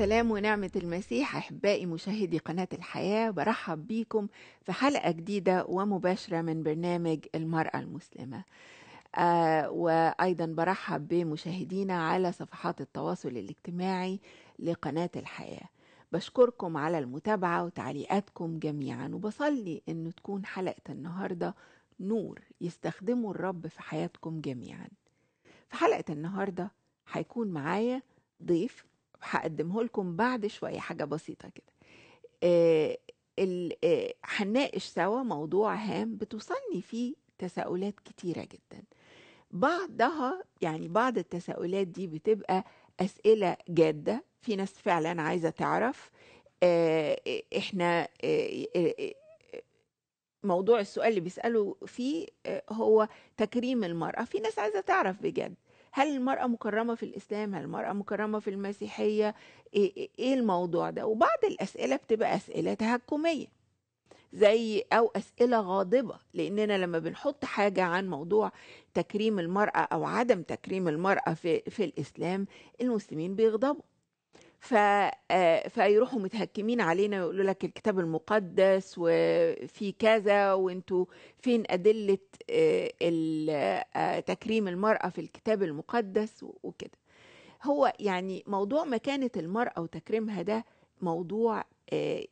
سلام ونعمة المسيح أحبائي مشاهدي قناة الحياة برحب بيكم في حلقة جديدة ومباشرة من برنامج المرأة المسلمة آه وأيضا برحب بمشاهدينا على صفحات التواصل الاجتماعي لقناة الحياة بشكركم على المتابعة وتعليقاتكم جميعا وبصلي أن تكون حلقة النهاردة نور يستخدمه الرب في حياتكم جميعا في حلقة النهاردة هيكون معايا ضيف هقدمه لكم بعد شوية حاجة بسيطة كده آه, آه، هنناقش سوا موضوع هام بتوصلني فيه تساؤلات كتيرة جدا بعضها يعني بعض التساؤلات دي بتبقى أسئلة جادة في ناس فعلا عايزة تعرف آه احنا آه, آه،, آه، موضوع السؤال اللي بيسألوا فيه هو تكريم المرأة في ناس عايزة تعرف بجد هل المرأة مكرمة في الإسلام هل المرأة مكرمة في المسيحية إيه،, إيه،, إيه, الموضوع ده وبعض الأسئلة بتبقى أسئلة تهكمية زي أو أسئلة غاضبة لأننا لما بنحط حاجة عن موضوع تكريم المرأة أو عدم تكريم المرأة في, في الإسلام المسلمين بيغضبوا آه، فيروحوا متهكمين علينا ويقولوا لك الكتاب المقدس وفي كذا وانتوا فين أدلة آه، آه، تكريم المرأة في الكتاب المقدس وكده هو يعني موضوع مكانة المرأة وتكريمها ده موضوع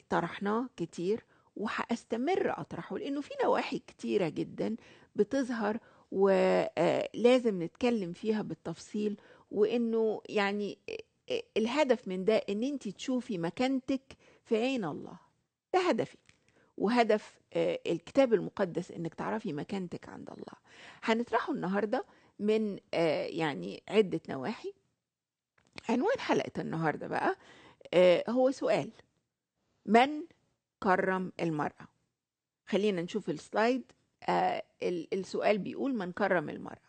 طرحناه كتير وهستمر أطرحه لأنه في نواحي كتيرة جدا بتظهر ولازم نتكلم فيها بالتفصيل وانه يعني الهدف من ده ان انت تشوفي مكانتك في عين الله ده هدفي وهدف آه، الكتاب المقدس انك تعرفي مكانتك عند الله هنطرحه النهارده من آه، يعني عده نواحي عنوان حلقه النهارده بقى آه، هو سؤال من كرم المراه خلينا نشوف السلايد السؤال بيقول من كرم المراه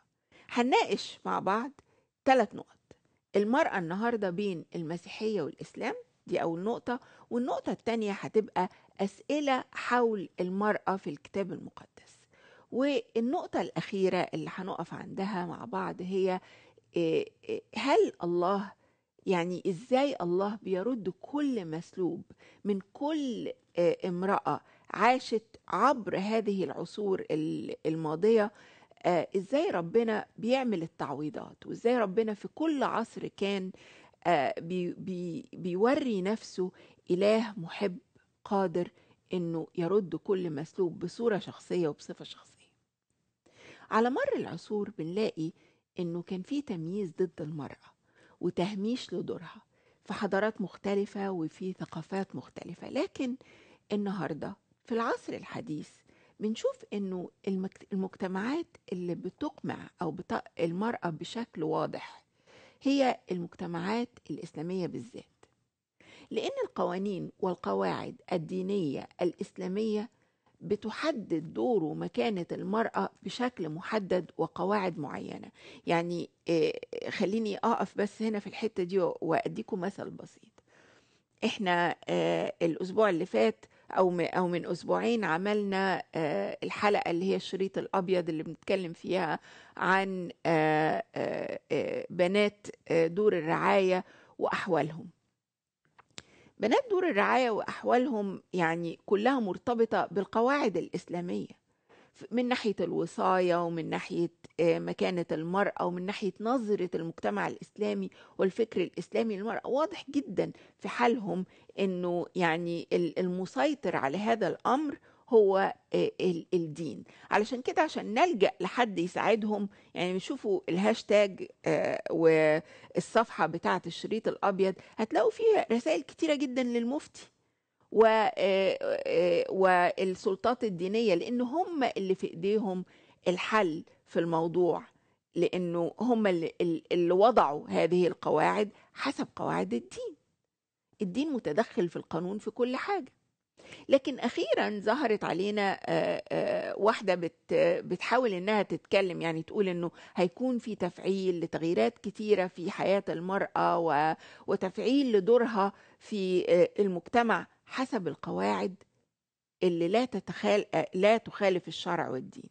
هنناقش مع بعض ثلاث نقط المرأة النهاردة بين المسيحية والإسلام دي أول نقطة والنقطة التانية هتبقى أسئلة حول المرأة في الكتاب المقدس والنقطة الأخيرة اللي هنقف عندها مع بعض هي آه، آه، هل الله يعني إزاي الله بيرد كل مسلوب من كل آه، امرأة عاشت عبر هذه العصور الماضية آه ازاي ربنا بيعمل التعويضات وازاي ربنا في كل عصر كان آه بي بي بيوري نفسه اله محب قادر انه يرد كل مسلوب بصوره شخصيه وبصفه شخصيه على مر العصور بنلاقي انه كان في تمييز ضد المراه وتهميش لدورها في حضارات مختلفه وفي ثقافات مختلفه لكن النهارده في العصر الحديث بنشوف انه المجتمعات اللي بتقمع او بتق المرأة بشكل واضح هي المجتمعات الإسلامية بالذات لأن القوانين والقواعد الدينية الإسلامية بتحدد دور ومكانة المرأة بشكل محدد وقواعد معينة يعني آه، خليني أقف بس هنا في الحتة دي وأديكم مثل بسيط احنا آه، الأسبوع اللي فات او او من اسبوعين عملنا آه، الحلقه اللي هي الشريط الابيض اللي بنتكلم فيها عن آه، آه، بنات دور الرعايه واحوالهم بنات دور الرعايه واحوالهم يعني كلها مرتبطه بالقواعد الاسلاميه من ناحية الوصاية ومن ناحية آه، مكانة المرأة ومن ناحية نظرة المجتمع الإسلامي والفكر الإسلامي للمرأة واضح جدا في حالهم أنه يعني المسيطر على هذا الأمر هو آه، الدين علشان كده عشان نلجأ لحد يساعدهم يعني بيشوفوا الهاشتاج آه، والصفحة بتاعة الشريط الأبيض هتلاقوا فيها رسائل كتيرة جدا للمفتي آه، آه، والسلطات الدينية لأن هم اللي في إيديهم الحل في الموضوع لأنه هم اللي, وضعوا هذه القواعد حسب قواعد الدين الدين متدخل في القانون في كل حاجة لكن أخيرا ظهرت علينا آه، واحدة بتحاول إنها تتكلم يعني تقول إنه هيكون في تفعيل لتغييرات كثيرة في حياة المرأة وتفعيل لدورها في المجتمع حسب القواعد اللي لا تتخال آه، لا تخالف الشرع والدين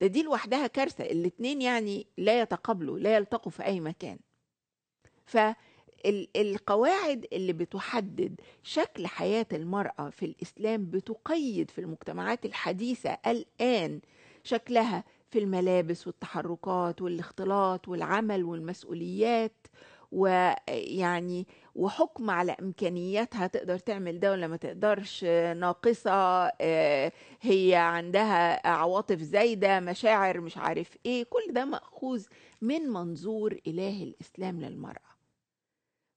ده دي لوحدها كارثة الاثنين يعني لا يتقابلوا لا يلتقوا في أي مكان فالقواعد اللي بتحدد شكل حياة المرأة في الإسلام بتقيد في المجتمعات الحديثة الآن شكلها في الملابس والتحركات والاختلاط والعمل والمسؤوليات ويعني وحكم على امكانياتها تقدر تعمل ده ولا ما تقدرش ناقصه آه، هي عندها عواطف زايده مشاعر مش عارف ايه كل ده ماخوذ من منظور اله الاسلام للمراه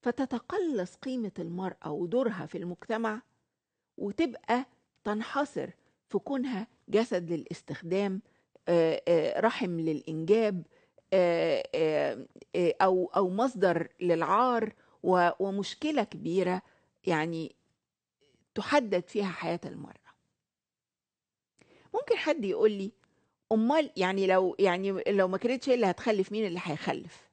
فتتقلص قيمه المراه ودورها في المجتمع وتبقى تنحصر في كونها جسد للاستخدام آه، آه، رحم للانجاب او او مصدر للعار ومشكلة كبيرة يعني تحدد فيها حياة المرأة ممكن حد يقول لي امال يعني لو يعني لو ما كانتش اللي هتخلف مين اللي هيخلف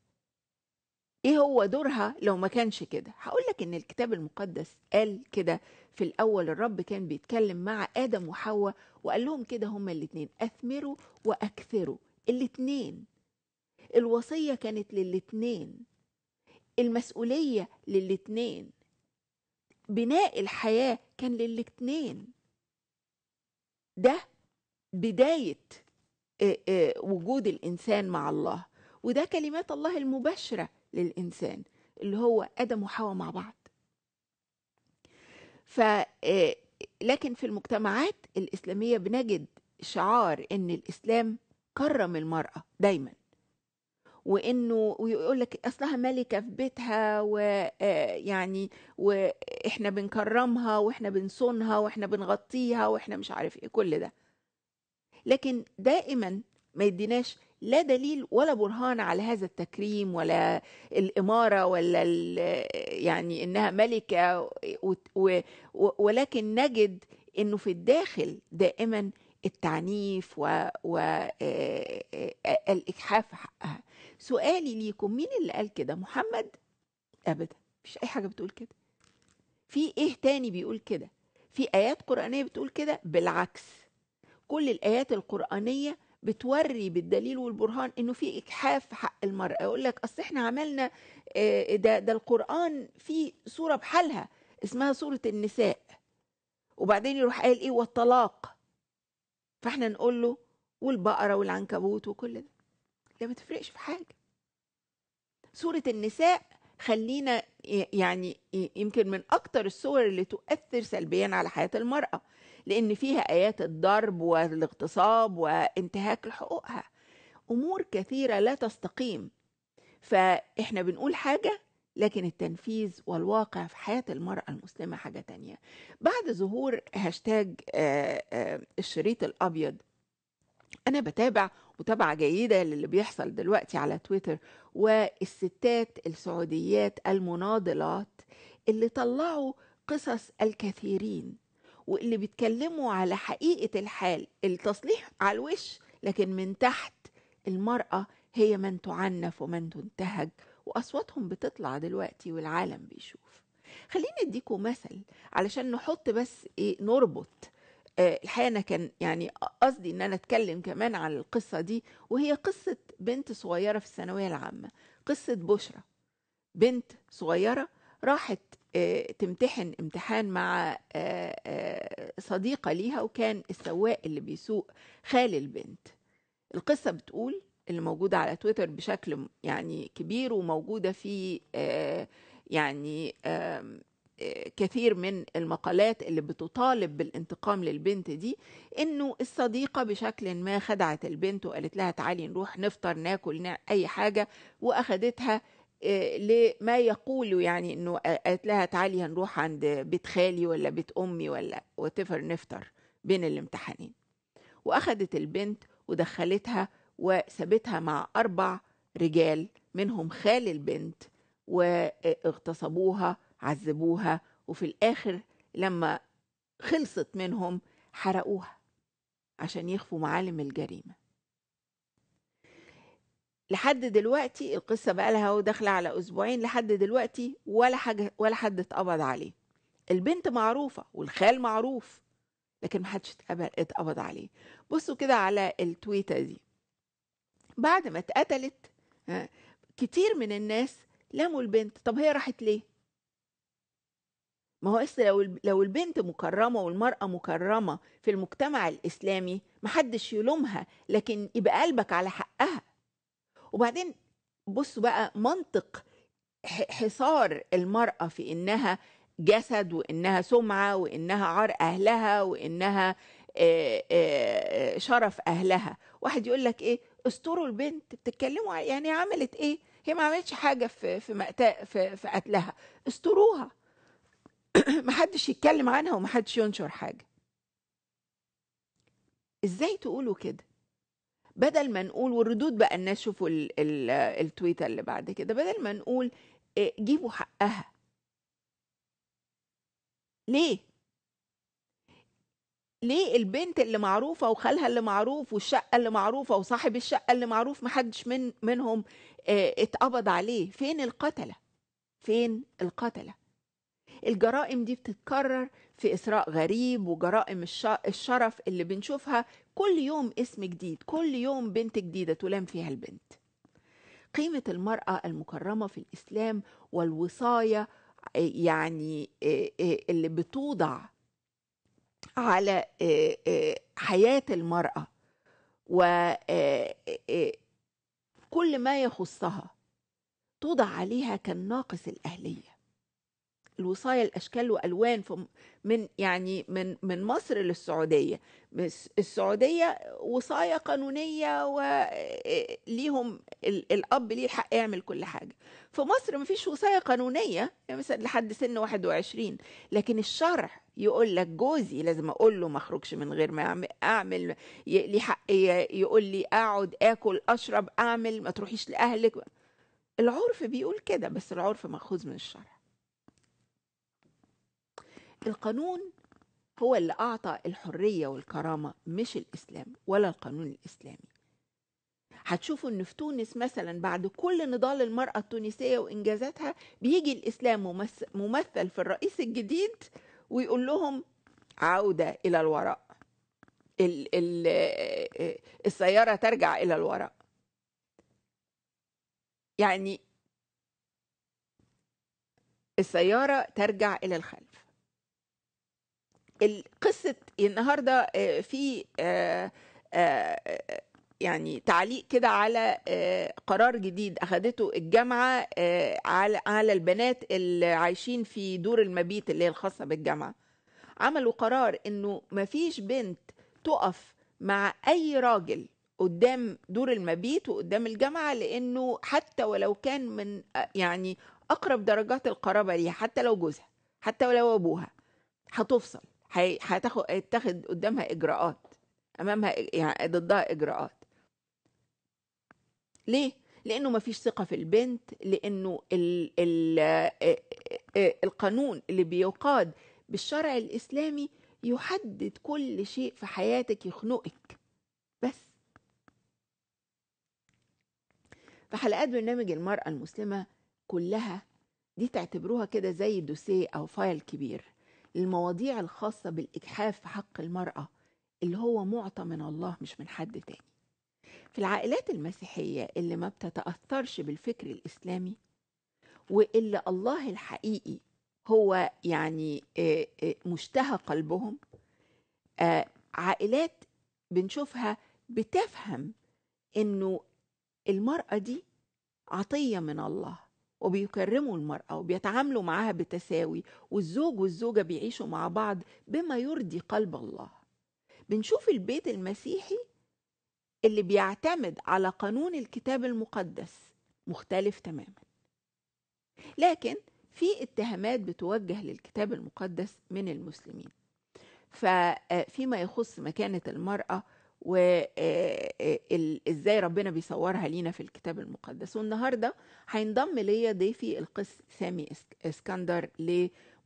ايه هو دورها لو ما كانش كده هقول لك ان الكتاب المقدس قال كده في الاول الرب كان بيتكلم مع ادم وحواء وقال لهم كده هما الاتنين اثمروا واكثروا الاتنين الوصيه كانت للاتنين المسؤولية للاتنين بناء الحياة كان للاتنين ده بداية وجود الإنسان مع الله وده كلمات الله المباشرة للإنسان اللي هو آدم وحواء مع بعض ف لكن في المجتمعات الإسلامية بنجد شعار إن الإسلام كرم المرأة دايما وانه ويقول لك اصلها ملكه في بيتها ويعني آه، واحنا بنكرمها واحنا بنصونها واحنا بنغطيها واحنا مش عارف ايه كل ده لكن دائما ما يديناش لا دليل ولا برهان على هذا التكريم ولا الإمارة ولا يعني إنها ملكة ولكن نجد إنه في الداخل دائما التعنيف والإجحاف آه، آه، حقها سؤالي ليكم مين اللي قال كده محمد ابدا مفيش اي حاجه بتقول كده في ايه تاني بيقول كده في ايات قرانيه بتقول كده بالعكس كل الايات القرانيه بتوري بالدليل والبرهان انه في اجحاف حق المراه يقول لك اصل احنا عملنا آه، ده ده القران في سوره بحالها اسمها سوره النساء وبعدين يروح قال ايه والطلاق فاحنا نقول له والبقره والعنكبوت وكل ده ده ما تفرقش في حاجه سوره النساء خلينا يعني يمكن من اكتر الصور اللي تؤثر سلبيا على حياه المراه لان فيها ايات الضرب والاغتصاب وانتهاك لحقوقها امور كثيره لا تستقيم فاحنا بنقول حاجه لكن التنفيذ والواقع في حياة المرأة المسلمة حاجة تانية بعد ظهور هاشتاج آه، آه، الشريط الأبيض أنا بتابع متابعة جيدة للي بيحصل دلوقتي على تويتر والستات السعوديات المناضلات اللي طلعوا قصص الكثيرين واللي بيتكلموا على حقيقة الحال التصليح على الوش لكن من تحت المرأة هي من تعنف ومن تنتهج وأصواتهم بتطلع دلوقتي والعالم بيشوف خليني اديكم مثل علشان نحط بس ايه نربط آه، الحقيقه انا كان يعني قصدي ان انا اتكلم كمان عن القصه دي وهي قصه بنت صغيره في الثانويه العامه قصه بشرى بنت صغيره راحت آه، تمتحن امتحان مع آه، صديقه ليها وكان السواق اللي بيسوق خال البنت القصه بتقول اللي موجوده على تويتر بشكل يعني كبير وموجوده في يعني كثير من المقالات اللي بتطالب بالانتقام للبنت دي انه الصديقه بشكل ما خدعت البنت وقالت لها تعالي نروح نفطر ناكل اي حاجه واخدتها آه، لما يقولوا يعني انه قالت لها تعالي هنروح عند بيت خالي ولا بيت امي ولا وتفر نفطر بين الامتحانين واخدت البنت ودخلتها وسابتها مع اربع رجال منهم خال البنت واغتصبوها عذبوها وفي الآخر لما خلصت منهم حرقوها عشان يخفوا معالم الجريمة لحد دلوقتي القصة بقى لها داخلة على أسبوعين لحد دلوقتي ولا حاجة ولا حد اتقبض عليه البنت معروفة والخال معروف لكن محدش اتقبض عليه بصوا كده على التويتة دي بعد ما اتقتلت آه، كتير من الناس لاموا البنت طب هي راحت ليه ما هو اصل لو لو البنت مكرمه والمراه مكرمه في المجتمع الاسلامي محدش يلومها لكن يبقى قلبك على حقها وبعدين بصوا بقى منطق حصار المراه في انها جسد وانها سمعه وانها عار اهلها وانها شرف اهلها واحد يقول لك ايه استروا البنت بتتكلموا يعني عملت ايه هي ما عملتش حاجه في في في, في قتلها استروها محدش يتكلم عنها ومحدش ينشر حاجه ازاي تقولوا كده بدل ما نقول والردود بقى الناس شوفوا ال التويته اللي بعد كده بدل ما نقول آه، جيبوا حقها ليه ليه البنت اللي معروفه وخالها اللي معروف والشقه اللي معروفه وصاحب الشقه اللي معروف محدش من منهم آه، اتقبض عليه فين القتله فين القتله الجرائم دي بتتكرر في إسراء غريب وجرائم الشرف اللي بنشوفها كل يوم اسم جديد كل يوم بنت جديدة تلام فيها البنت قيمة المرأة المكرمة في الإسلام والوصاية آه، يعني آه، آه، اللي بتوضع على حياة المرأة وكل ما يخصها توضع عليها كالناقص الأهلية الوصايه الاشكال والوان من يعني من من مصر للسعوديه السعوديه وصايه قانونيه وليهم الاب ليه الحق يعمل كل حاجه في مصر ما فيش وصايه قانونيه يعني مثلا لحد سن 21 لكن الشرع يقول لك جوزي لازم اقول له ما اخرجش من غير ما اعمل لي حق يقول لي اقعد اكل اشرب اعمل ما تروحيش لاهلك العرف بيقول كده بس العرف ماخوذ من الشرع القانون هو اللي أعطى الحرية والكرامة مش الإسلام ولا القانون الإسلامي هتشوفوا ان في تونس مثلا بعد كل نضال المرأة التونسية وإنجازاتها بيجي الإسلام ممثل في الرئيس الجديد ويقول لهم عودة إلى الوراء السيارة ترجع إلى الوراء يعني السيارة ترجع إلى الخلف قصه النهارده آه، في آه، آه، يعني تعليق كده على قرار جديد اخذته الجامعه على على البنات اللي عايشين في دور المبيت اللي هي الخاصه بالجامعه عملوا قرار انه مفيش بنت تقف مع اي راجل قدام دور المبيت وقدام الجامعه لانه حتى ولو كان من يعني اقرب درجات القرابه ليها حتى لو جوزها حتى ولو ابوها هتفصل هتاخد هيتاخد قدامها اجراءات امامها يعني ضدها اجراءات ليه لانه ما فيش ثقه في البنت لانه الـ الـ القانون اللي بيقاد بالشرع الاسلامي يحدد كل شيء في حياتك يخنقك بس فحلقات برنامج المراه المسلمه كلها دي تعتبروها كده زي دوسيه او فايل كبير المواضيع الخاصة بالإجحاف في حق المرأة اللي هو معطى من الله مش من حد تاني في العائلات المسيحية اللي ما بتتأثرش بالفكر الإسلامي واللي الله الحقيقي هو يعني آه، آه، مشتهى قلبهم آه، عائلات بنشوفها بتفهم انه المرأة دي عطية من الله وبيكرموا المرأة وبيتعاملوا معها بتساوي والزوج والزوجة بيعيشوا مع بعض بما يرضي قلب الله بنشوف البيت المسيحي اللي بيعتمد على قانون الكتاب المقدس مختلف تماما لكن في اتهامات بتوجه للكتاب المقدس من المسلمين ففيما آه، يخص مكانة المرأة وازاي آه، آه، ربنا بيصورها لينا في الكتاب المقدس والنهارده هينضم ليا ضيفي القس سامي اسكندر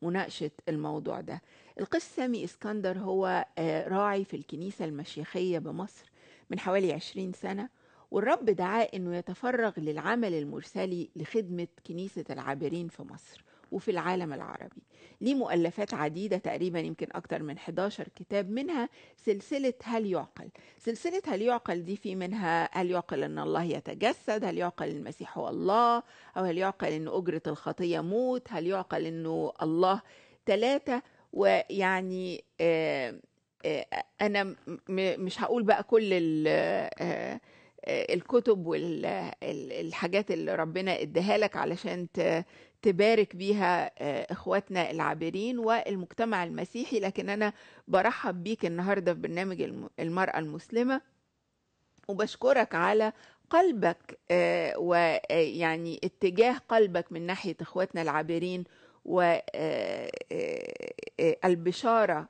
لمناقشه الموضوع ده القس سامي اسكندر هو آه، راعي في الكنيسه المشيخيه بمصر من حوالي 20 سنه والرب دعاه انه يتفرغ للعمل المرسلي لخدمه كنيسه العابرين في مصر وفي العالم العربي ليه مؤلفات عديدة تقريبا يمكن أكتر من 11 كتاب منها سلسلة هل يعقل سلسلة هل يعقل دي في منها هل يعقل أن الله يتجسد هل يعقل المسيح هو الله أو هل يعقل أن أجرة الخطية موت هل يعقل أنه الله ثلاثة ويعني آه, آه، أنا مش هقول بقى كل آه، آه، الكتب والحاجات اللي ربنا اداها لك علشان تبارك بيها آه، اخواتنا العابرين والمجتمع المسيحي لكن انا برحب بيك النهارده في برنامج المراه المسلمه وبشكرك على قلبك آه، ويعني اتجاه قلبك من ناحيه اخواتنا العابرين والبشاره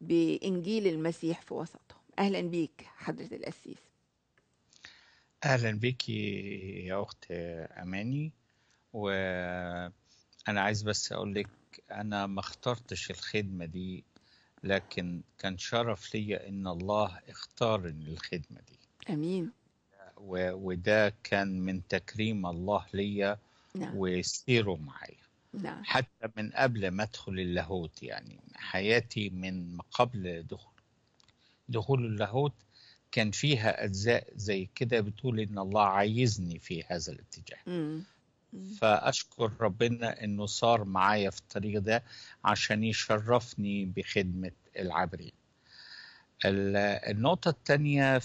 بانجيل المسيح في وسطهم اهلا بيك حضره القسيس اهلا بك يا اخت اماني وانا عايز بس اقول لك انا ما اخترتش الخدمه دي لكن كان شرف ليا ان الله اختارني الخدمه دي امين و... وده كان من تكريم الله ليا نعم. وسيره معايا نعم. حتى من قبل ما ادخل اللاهوت يعني حياتي من قبل دخول دخول اللاهوت كان فيها أجزاء زي كده بتقول إن الله عايزني في هذا الاتجاه مم. فأشكر ربنا إنه صار معايا في الطريق ده عشان يشرفني بخدمة العابرين النقطة الثانية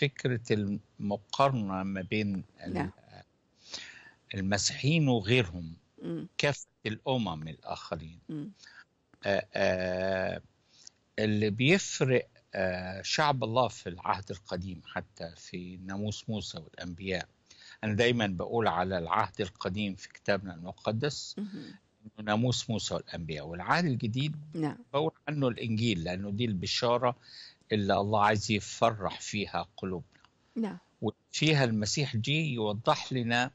فكرة المقارنة ما بين نعم. المسيحيين وغيرهم مم. كافة الأمم الآخرين مم. اللي بيفرق آه، شعب الله في العهد القديم حتى في ناموس موسى والأنبياء أنا دايما بقول على العهد القديم في كتابنا المقدس ناموس موسى والأنبياء والعهد الجديد نعم. بقول عنه الإنجيل لأنه دي البشارة اللي الله عايز يفرح فيها قلوبنا نعم. وفيها المسيح جي يوضح لنا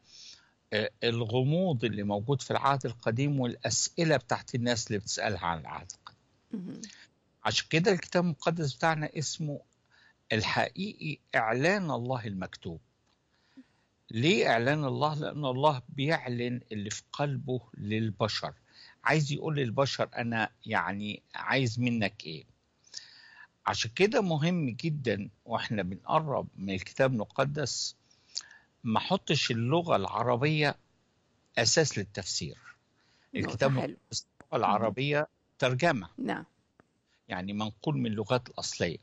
آه، الغموض اللي موجود في العهد القديم والأسئلة بتاعت الناس اللي بتسألها عن العهد القديم عشان كده الكتاب المقدس بتاعنا اسمه الحقيقي إعلان الله المكتوب ليه إعلان الله؟ لأن الله بيعلن اللي في قلبه للبشر عايز يقول للبشر أنا يعني عايز منك إيه عشان كده مهم جدا واحنا بنقرب من الكتاب المقدس ما حطش اللغة العربية أساس للتفسير الكتاب المقدس العربية ترجمة نعم يعني منقول من اللغات الأصلية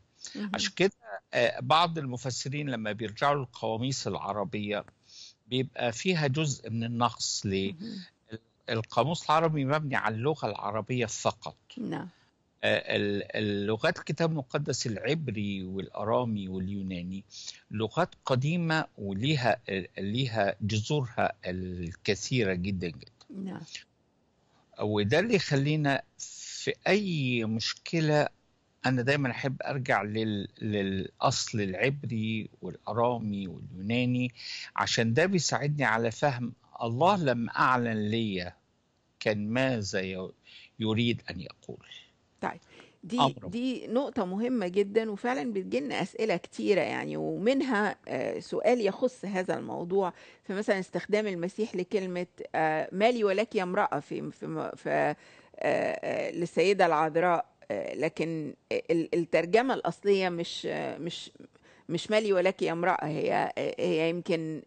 عشان كده آه، بعض المفسرين لما بيرجعوا للقواميس العربية بيبقى فيها جزء من النقص ليه؟ القاموس العربي مبني على اللغة العربية فقط نعم آه، اللغات الكتاب المقدس العبري والارامي واليوناني لغات قديمه وليها ليها جذورها الكثيره جدا جدا نعم وده اللي يخلينا في اي مشكله انا دايما احب ارجع لل... للاصل العبري والارامي واليوناني عشان ده بيساعدني على فهم الله لما اعلن ليا كان ماذا يريد ان يقول طيب دي أمرب. دي نقطة مهمة جدا وفعلا بتجيلنا أسئلة كتيرة يعني ومنها آه، سؤال يخص هذا الموضوع فمثلا استخدام المسيح لكلمة آه، مالي ولك يا امرأة في في للسيده العذراء لكن الترجمه الاصليه مش مش مش مالي ولك يا امراه هي هي يمكن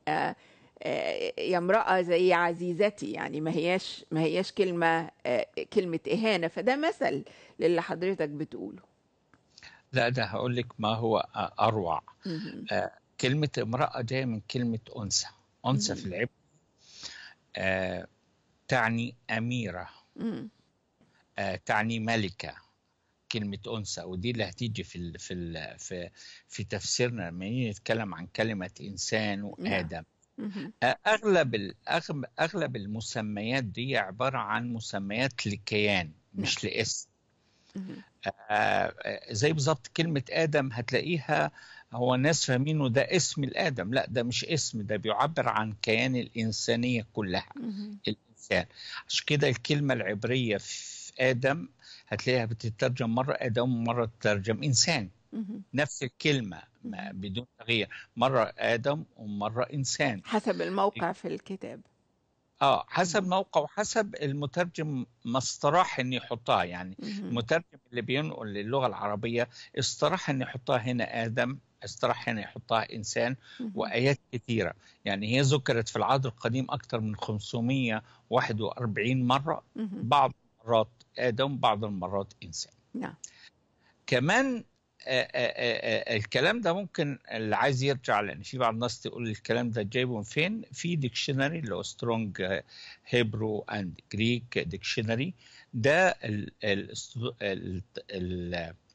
يا امراه زي عزيزتي يعني ما هياش ما هياش كلمه كلمه اهانه فده مثل للي حضرتك بتقوله لا ده هقول لك ما هو اروع آه، كلمه امراه جايه من كلمه انثى انثى في العبر آه، تعني اميره آه، تعني ملكه كلمه انثى ودي اللي هتيجي في في في, في تفسيرنا لما نتكلم عن كلمه انسان وادم mm-hmm. آه، اغلب اغلب المسميات دي عباره عن مسميات لكيان مش لاسم mm-hmm. آه، زي بالظبط كلمه ادم هتلاقيها هو الناس فاهمينه ده اسم الادم لا ده مش اسم ده بيعبر عن كيان الانسانيه كلها mm-hmm. الانسان عشان كده الكلمه العبريه في آدم هتلاقيها بتترجم مرة آدم ومرة تترجم إنسان نفس الكلمة ما بدون تغيير مرة آدم ومرة إنسان حسب الموقع في الكتاب اه حسب موقع وحسب المترجم ما استراح ان يحطها يعني المترجم اللي بينقل للغه العربيه استراح ان يحطها هنا ادم استراح هنا يحطها انسان وايات كثيره يعني هي ذكرت في العهد القديم اكثر من 541 مره بعض مرات آدم آه، بعض المرات إنسان نعم كمان آآ آه، آآ آه، الكلام ده ممكن اللي عايز يرجع لان في بعض الناس تقول الكلام ده جايبه من فين في ديكشنري اللي هو سترونج هيبرو اند جريك ديكشنري ده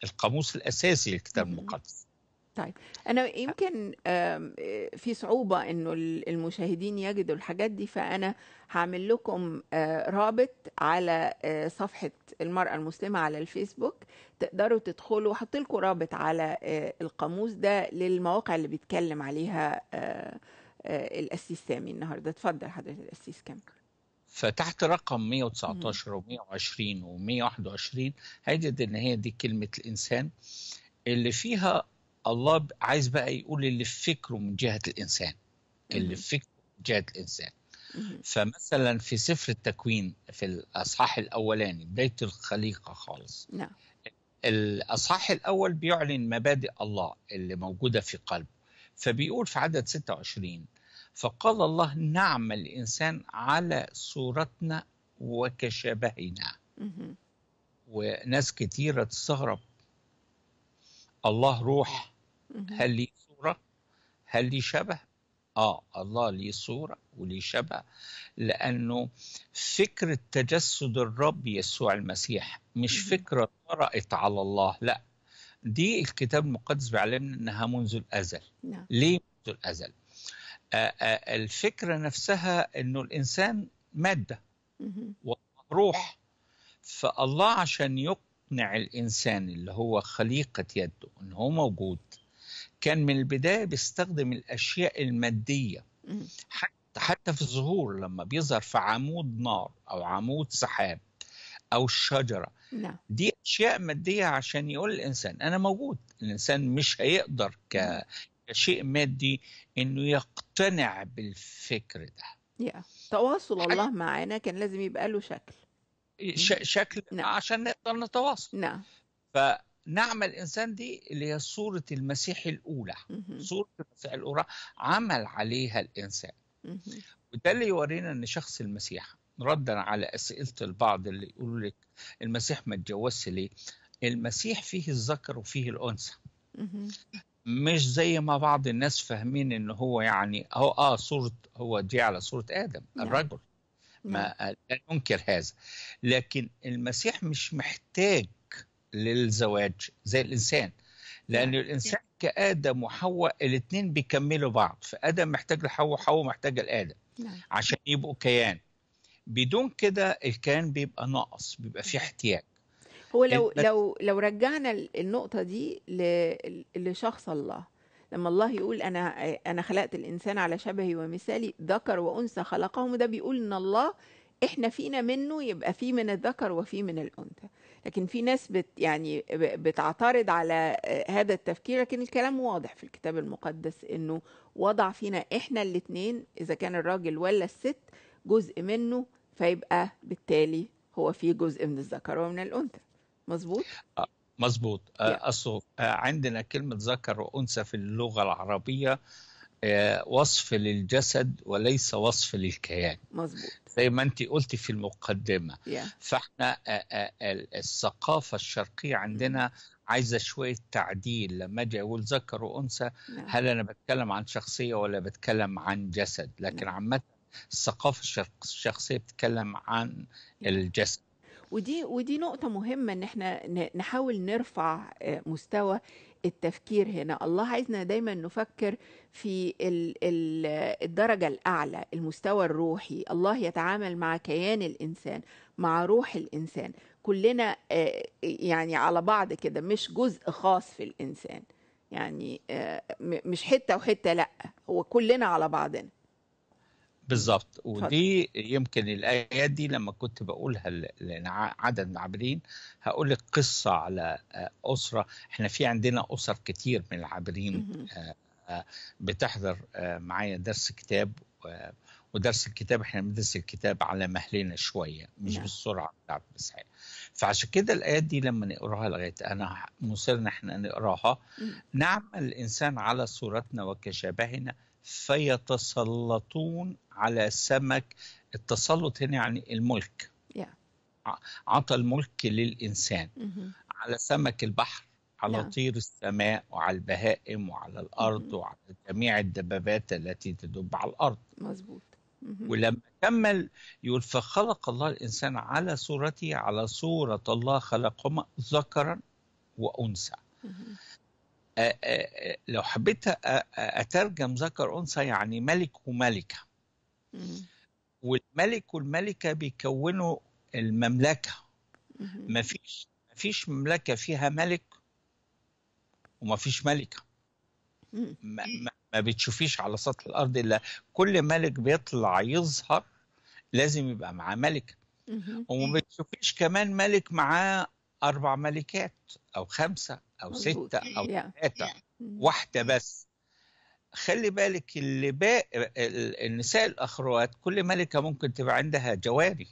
القاموس الاساسي للكتاب المقدس طيب انا يمكن في صعوبة انه المشاهدين يجدوا الحاجات دي فانا هعمل لكم آه، رابط على آه، صفحة المرأة المسلمة على الفيسبوك تقدروا تدخلوا وحط لكم رابط على آه، القاموس ده للمواقع اللي بيتكلم عليها الاسيس سامي النهارده اتفضل حضرتك الاسيس كامل فتحت رقم 119 و120 و121 هيجد ان هي دي كلمة الانسان اللي فيها الله عايز بقى يقول اللي في فكره من جهه الانسان اللي في فكره من جهه الانسان فمثلا في سفر التكوين في الاصحاح الاولاني بدايه الخليقه خالص نعم الاصحاح الاول بيعلن مبادئ الله اللي موجوده في قلبه فبيقول في عدد 26 فقال الله نعم الانسان على صورتنا وكشبهنا وناس كثيره تستغرب الله روح هل لي صورة هل لي شبه آه الله لي صورة ولي شبه لأنه فكرة تجسد الرب يسوع المسيح مش فكرة طرأت على الله لا دي الكتاب المقدس بيعلمنا أنها منذ الأزل نعم. ليه منذ الأزل آآ آه، آآ آه، الفكرة نفسها أنه الإنسان مادة وروح فالله عشان يق يقنع الإنسان اللي هو خليقة يده إن هو موجود كان من البداية بيستخدم الأشياء المادية حتى حتى في الظهور لما بيظهر في عمود نار أو عمود سحاب أو الشجرة لا. نعم. دي أشياء مادية عشان يقول الإنسان أنا موجود الإنسان مش هيقدر ك... كشيء مادي إنه يقتنع بالفكر ده يا تواصل الله معنا كان لازم يبقى له شكل شكل نعم. عشان نقدر نتواصل نعم فنعم الإنسان دي اللي هي صورة المسيح الأولى مم. صورة المسيح الأولى عمل عليها الإنسان مم. وده اللي يورينا أن شخص المسيح ردا على أسئلة البعض اللي يقولوا لك المسيح ما اتجوزش ليه المسيح فيه الذكر وفيه الأنثى مش زي ما بعض الناس فاهمين ان هو يعني هو اه صورة هو دي على صورة آدم نعم. الرجل ما لا ننكر هذا لكن المسيح مش محتاج للزواج زي الانسان لان الانسان كادم وحواء الاثنين بيكملوا بعض فادم محتاج لحواء وحواء محتاجه لادم عشان يبقوا كيان بدون كده الكيان بيبقى ناقص بيبقى فيه احتياج هو لو لو لو رجعنا النقطه دي لشخص الله لما الله يقول انا انا خلقت الانسان على شبهي ومثالي ذكر وانثى خلقهم ده بيقول ان الله احنا فينا منه يبقى في من الذكر وفي من الانثى لكن في ناس بت يعني بتعترض على آه، هذا التفكير لكن الكلام واضح في الكتاب المقدس انه وضع فينا احنا الاثنين اذا كان الراجل ولا الست جزء منه فيبقى بالتالي هو في جزء من الذكر ومن الانثى مظبوط آه، مظبوط آه، اصله آه، عندنا كلمه ذكر وانثى في اللغه العربيه آه، وصف للجسد وليس وصف للكيان مظبوط زي ما انت قلتي في المقدمه yeah. فاحنا الثقافه الشرقيه عندنا mm-hmm. عايزه شويه تعديل لما اجي اقول ذكر وانثى yeah. هل انا بتكلم عن شخصيه ولا بتكلم عن جسد لكن yeah. عامه الثقافه الشرقيه بتتكلم عن الجسد ودي ودي نقطة مهمة إن إحنا نحاول نرفع آه، مستوى التفكير هنا الله عايزنا دايما نفكر في الدرجة الأعلى المستوى الروحي الله يتعامل مع كيان الإنسان مع روح الإنسان كلنا آه، يعني على بعض كده مش جزء خاص في الإنسان يعني آه، مش حتة وحتة لأ هو كلنا على بعضنا بالظبط ودي يمكن الايات دي لما كنت بقولها لعدد العابرين هقول لك قصه على آه، اسره احنا في عندنا اسر كتير من العابرين آه، آه، بتحضر معايا درس كتاب ودرس الكتاب احنا بندرس الكتاب على مهلنا شويه مش نعم. بالسرعه بتاعت بسحيل فعشان كده الايات دي لما نقراها لغايه انا مصر ان احنا نقراها نعمل الانسان على صورتنا وكشبهنا فيتسلطون على السمك التسلط هنا يعني الملك yeah. عطى الملك للإنسان mm -hmm. على سمك البحر على yeah. طير السماء وعلى البهائم وعلى الأرض mm -hmm. وعلى جميع الدبابات التي تدب على الأرض مظبوط mm-hmm. ولما كمل يقول فخلق الله الإنسان على صورته على صورة الله خلقهما ذكرا وأنثى mm-hmm. لو حبيت أترجم ذكر أنثى يعني ملك وملكة والملك والملكة بيكونوا المملكة ما فيش ما فيش مملكة فيها ملك وما فيش ملكة ما, ما بتشوفيش على سطح الأرض إلا كل ملك بيطلع يظهر لازم يبقى معاه ملكة وما بتشوفيش كمان ملك معاه أربع ملكات أو خمسة أو ستة أو ثلاثة واحدة بس خلي بالك اللي باقي النساء الاخروات كل ملكه ممكن تبقى عندها جواري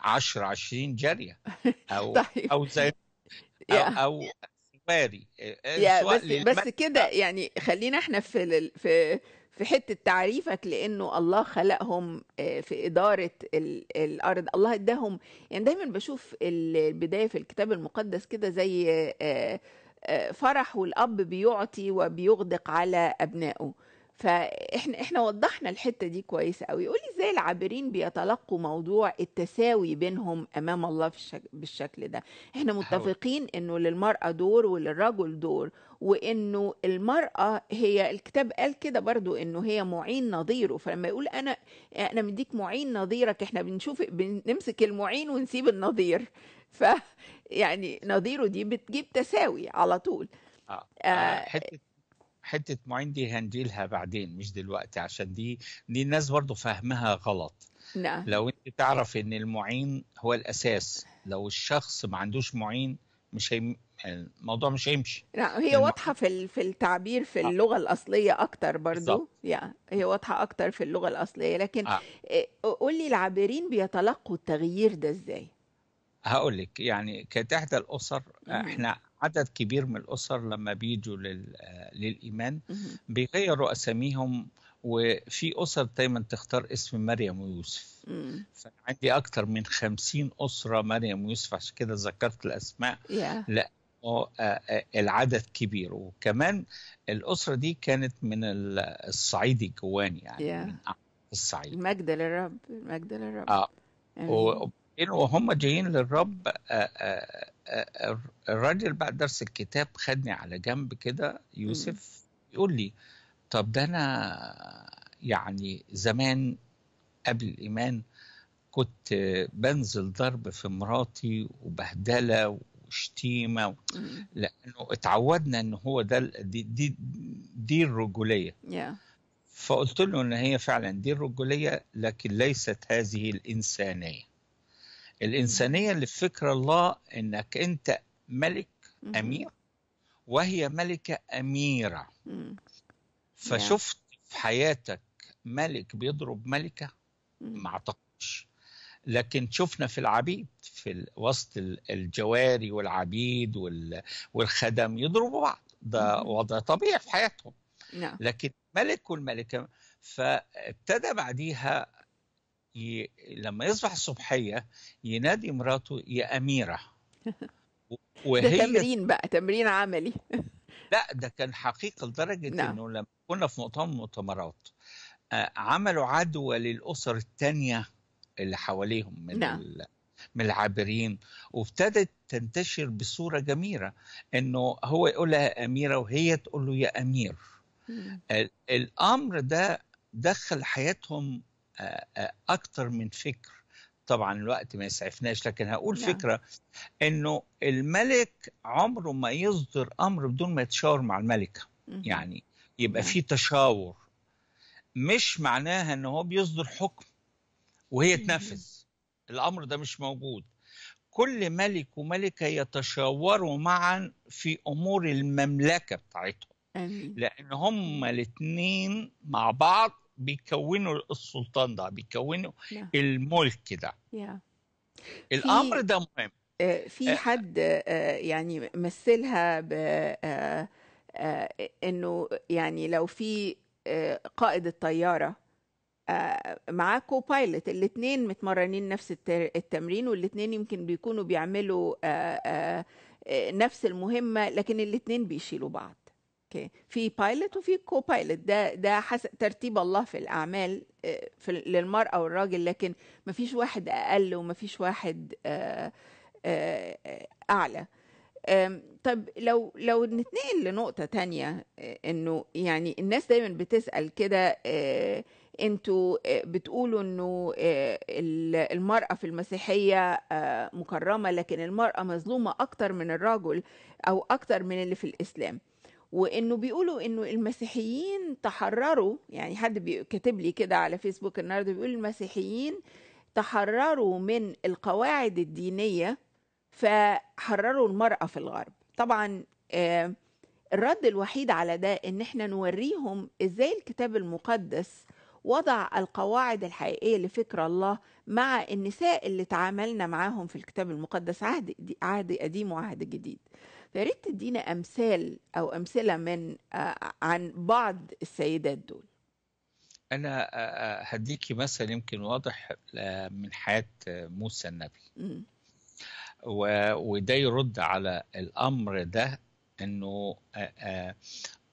10 20 جاريه او طيب. او زي او, أو سواري آه، بس بس كده يعني خلينا احنا في في في حته تعريفك لانه الله خلقهم آه، في اداره الارض الله اداهم يعني دايما بشوف البدايه في الكتاب المقدس كده زي آه، فرح والاب بيعطي وبيغدق على ابنائه فاحنا احنا وضحنا الحته دي كويس قوي قولي ازاي العابرين بيتلقوا موضوع التساوي بينهم امام الله في الشك... بالشكل ده احنا متفقين انه للمراه دور وللرجل دور وانه المراه هي الكتاب قال كده برضو انه هي معين نظيره فلما يقول انا انا مديك معين نظيرك احنا بنشوف بنمسك المعين ونسيب النظير ف يعني نظيره دي بتجيب تساوي على طول آه. آه. آه، حته حته معين دي هنجيلها بعدين مش دلوقتي عشان دي دي الناس برضه فاهمها غلط نعم لو انت تعرف ان المعين هو الاساس لو الشخص ما عندوش معين مش هي... الموضوع مش هيمشي نعم هي الم... واضحه في في التعبير في آه. اللغه الاصليه اكتر برضو يا هي واضحه اكتر في اللغه الاصليه لكن آه. آه، قول لي العابرين بيتلقوا التغيير ده ازاي هقول لك يعني كانت احدى الاسر آه، احنا عدد كبير من الاسر لما بيجوا آه، للايمان بيغيروا اساميهم وفي اسر دايما تختار اسم مريم ويوسف فعندي اكتر من خمسين اسره مريم ويوسف عشان كده ذكرت الاسماء لا آه، العدد كبير وكمان الاسره دي كانت من الصعيد الجواني يعني yeah. من الصعيد المجد للرب المجد للرب اه وهم جايين للرب آه، آه، آه، الراجل بعد درس الكتاب خدني على جنب كده يوسف يقول لي طب ده انا يعني زمان قبل الايمان كنت بنزل ضرب في مراتي وبهدله وشتيمه و... لانه اتعودنا ان هو ده دي, دي, دي الرجوليه فقلت له ان هي فعلا دي الرجوليه لكن ليست هذه الانسانيه الإنسانية اللي في فكر الله إنك أنت ملك أمير وهي ملكة أميرة فشفت في حياتك ملك بيضرب ملكة ما أعتقدش لكن شفنا في العبيد في وسط الجواري والعبيد والخدم يضربوا بعض ده وضع طبيعي في حياتهم نعم. لكن ملك والملكة فابتدى بعديها ي... لما يصبح الصبحيه ينادي مراته يا اميره وهي ده تمرين بقى تمرين عملي لا ده كان حقيقه لدرجه نعم. انه لما كنا في مؤتمر مؤتمرات آه، عملوا عدوى للاسر الثانيه اللي حواليهم من نعم. ال... من العابرين وابتدت تنتشر بصوره جميله انه هو يقول لها اميره وهي تقول له يا امير الامر ده دخل حياتهم آه، آه، اكتر من فكر طبعا الوقت ما يسعفناش لكن هقول لا. نعم. فكره انه الملك عمره ما يصدر امر بدون ما يتشاور مع الملكه يعني يبقى نعم. في تشاور مش معناها ان هو بيصدر حكم وهي تنفذ الامر ده مش موجود كل ملك وملكه يتشاوروا معا في امور المملكه بتاعتهم لان هم الاثنين مع بعض بيكونوا السلطان ده بيكونوا yeah. نعم. الملك ده yeah. الامر ده مهم آه، في آه، حد آه، يعني مثلها ب انه يعني لو في قائد الطياره معاه كوبايلوت الاثنين متمرنين نفس التمرين والاثنين يمكن بيكونوا بيعملوا نفس المهمه لكن الاثنين بيشيلوا بعض أوكي في بايلوت وفي كو بايلوت ده ده حسب ترتيب الله في الأعمال آه، في للمرأة والراجل لكن ما فيش واحد أقل وما فيش واحد آه، آه، أعلى طب لو لو نتنقل لنقطة تانية إنه يعني الناس دايما بتسأل كده انتوا بتقولوا انه المرأة في المسيحية مكرمة لكن المرأة مظلومة أكتر من الرجل أو أكتر من اللي في الإسلام وانه بيقولوا انه المسيحيين تحرروا يعني حد كاتب لي كده على فيسبوك النهارده بيقول المسيحيين تحرروا من القواعد الدينيه فحرروا المراه في الغرب طبعا آه، الرد الوحيد على ده ان احنا نوريهم ازاي الكتاب المقدس وضع القواعد الحقيقيه لفكر الله مع النساء اللي تعاملنا معاهم في الكتاب المقدس عهد عهد قديم وعهد جديد يا ريت تدينا امثال او امثله من آه، عن بعض السيدات دول انا آه، آه، هديكي مثل يمكن واضح من حياه موسى النبي و... وده يرد على الامر ده انه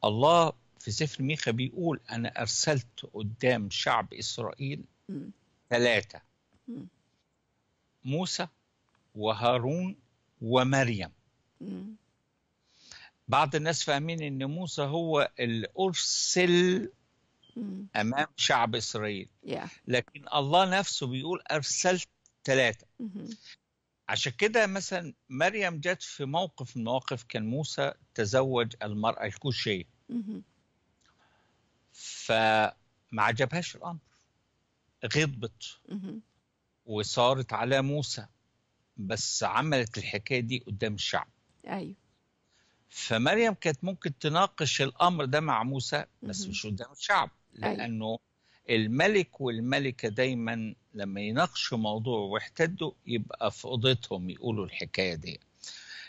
الله في سفر ميخا بيقول انا ارسلت قدام شعب اسرائيل ثلاثه موسى وهارون ومريم بعض الناس فاهمين ان موسى هو الارسل امام شعب اسرائيل لكن الله نفسه بيقول ارسلت ثلاثه عشان كده مثلا مريم جت في موقف من المواقف كان موسى تزوج المراه الكوشيه فما عجبهاش الامر غضبت وصارت على موسى بس عملت الحكايه دي قدام الشعب ايوه فمريم كانت ممكن تناقش الامر ده مع موسى بس مش قدام الشعب أيوه. لانه الملك والملكه دايما لما يناقشوا موضوع ويحتدوا يبقى في اوضتهم يقولوا الحكايه دي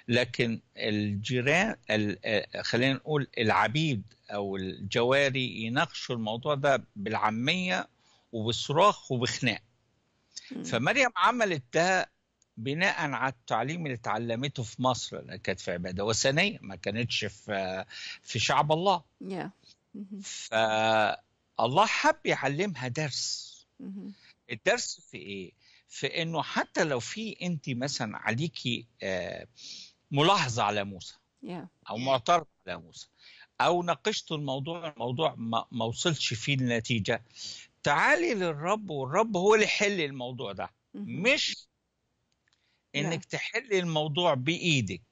لكن الجيران آه، خلينا نقول العبيد او الجواري يناقشوا الموضوع ده بالعاميه وبصراخ وبخناق فمريم عملت ده بناء على التعليم اللي اتعلمته في مصر كانت في عباده وثنيه ما كانتش في في شعب الله yeah. Mm-hmm. فالله حب يعلمها درس mm-hmm. الدرس في ايه في انه حتى لو في انت مثلا عليكي آه، ملاحظه على موسى او معترض على موسى او ناقشت الموضوع الموضوع ما وصلش فيه النتيجه تعالي للرب والرب هو اللي يحل الموضوع ده mm-hmm. مش انك نعم. تحلي الموضوع بايدك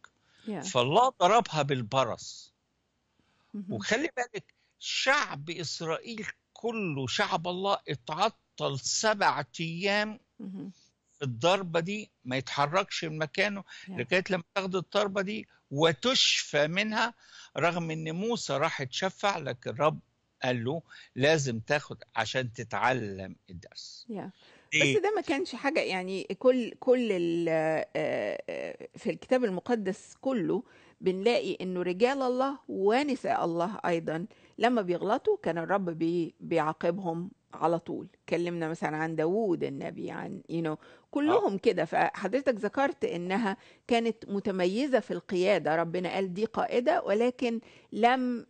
فالله ضربها بالبرص وخلي بالك شعب اسرائيل كله شعب الله اتعطل سبعة ايام الضربة دي ما يتحركش من مكانه لغاية لما تاخد الضربة دي وتشفى منها رغم ان موسى راح اتشفع لكن الرب قال له لازم تاخد عشان تتعلم الدرس yeah. بس إيه. ده ما كانش حاجة يعني كل كل ال آه، آه، في الكتاب المقدس كله بنلاقي انه رجال الله ونساء الله ايضا لما بيغلطوا كان الرب بي بيعاقبهم على طول اتكلمنا مثلا عن داوود النبي عن يو you know, آه. كلهم كده فحضرتك ذكرت انها كانت متميزه في القياده ربنا قال دي قائده ولكن لم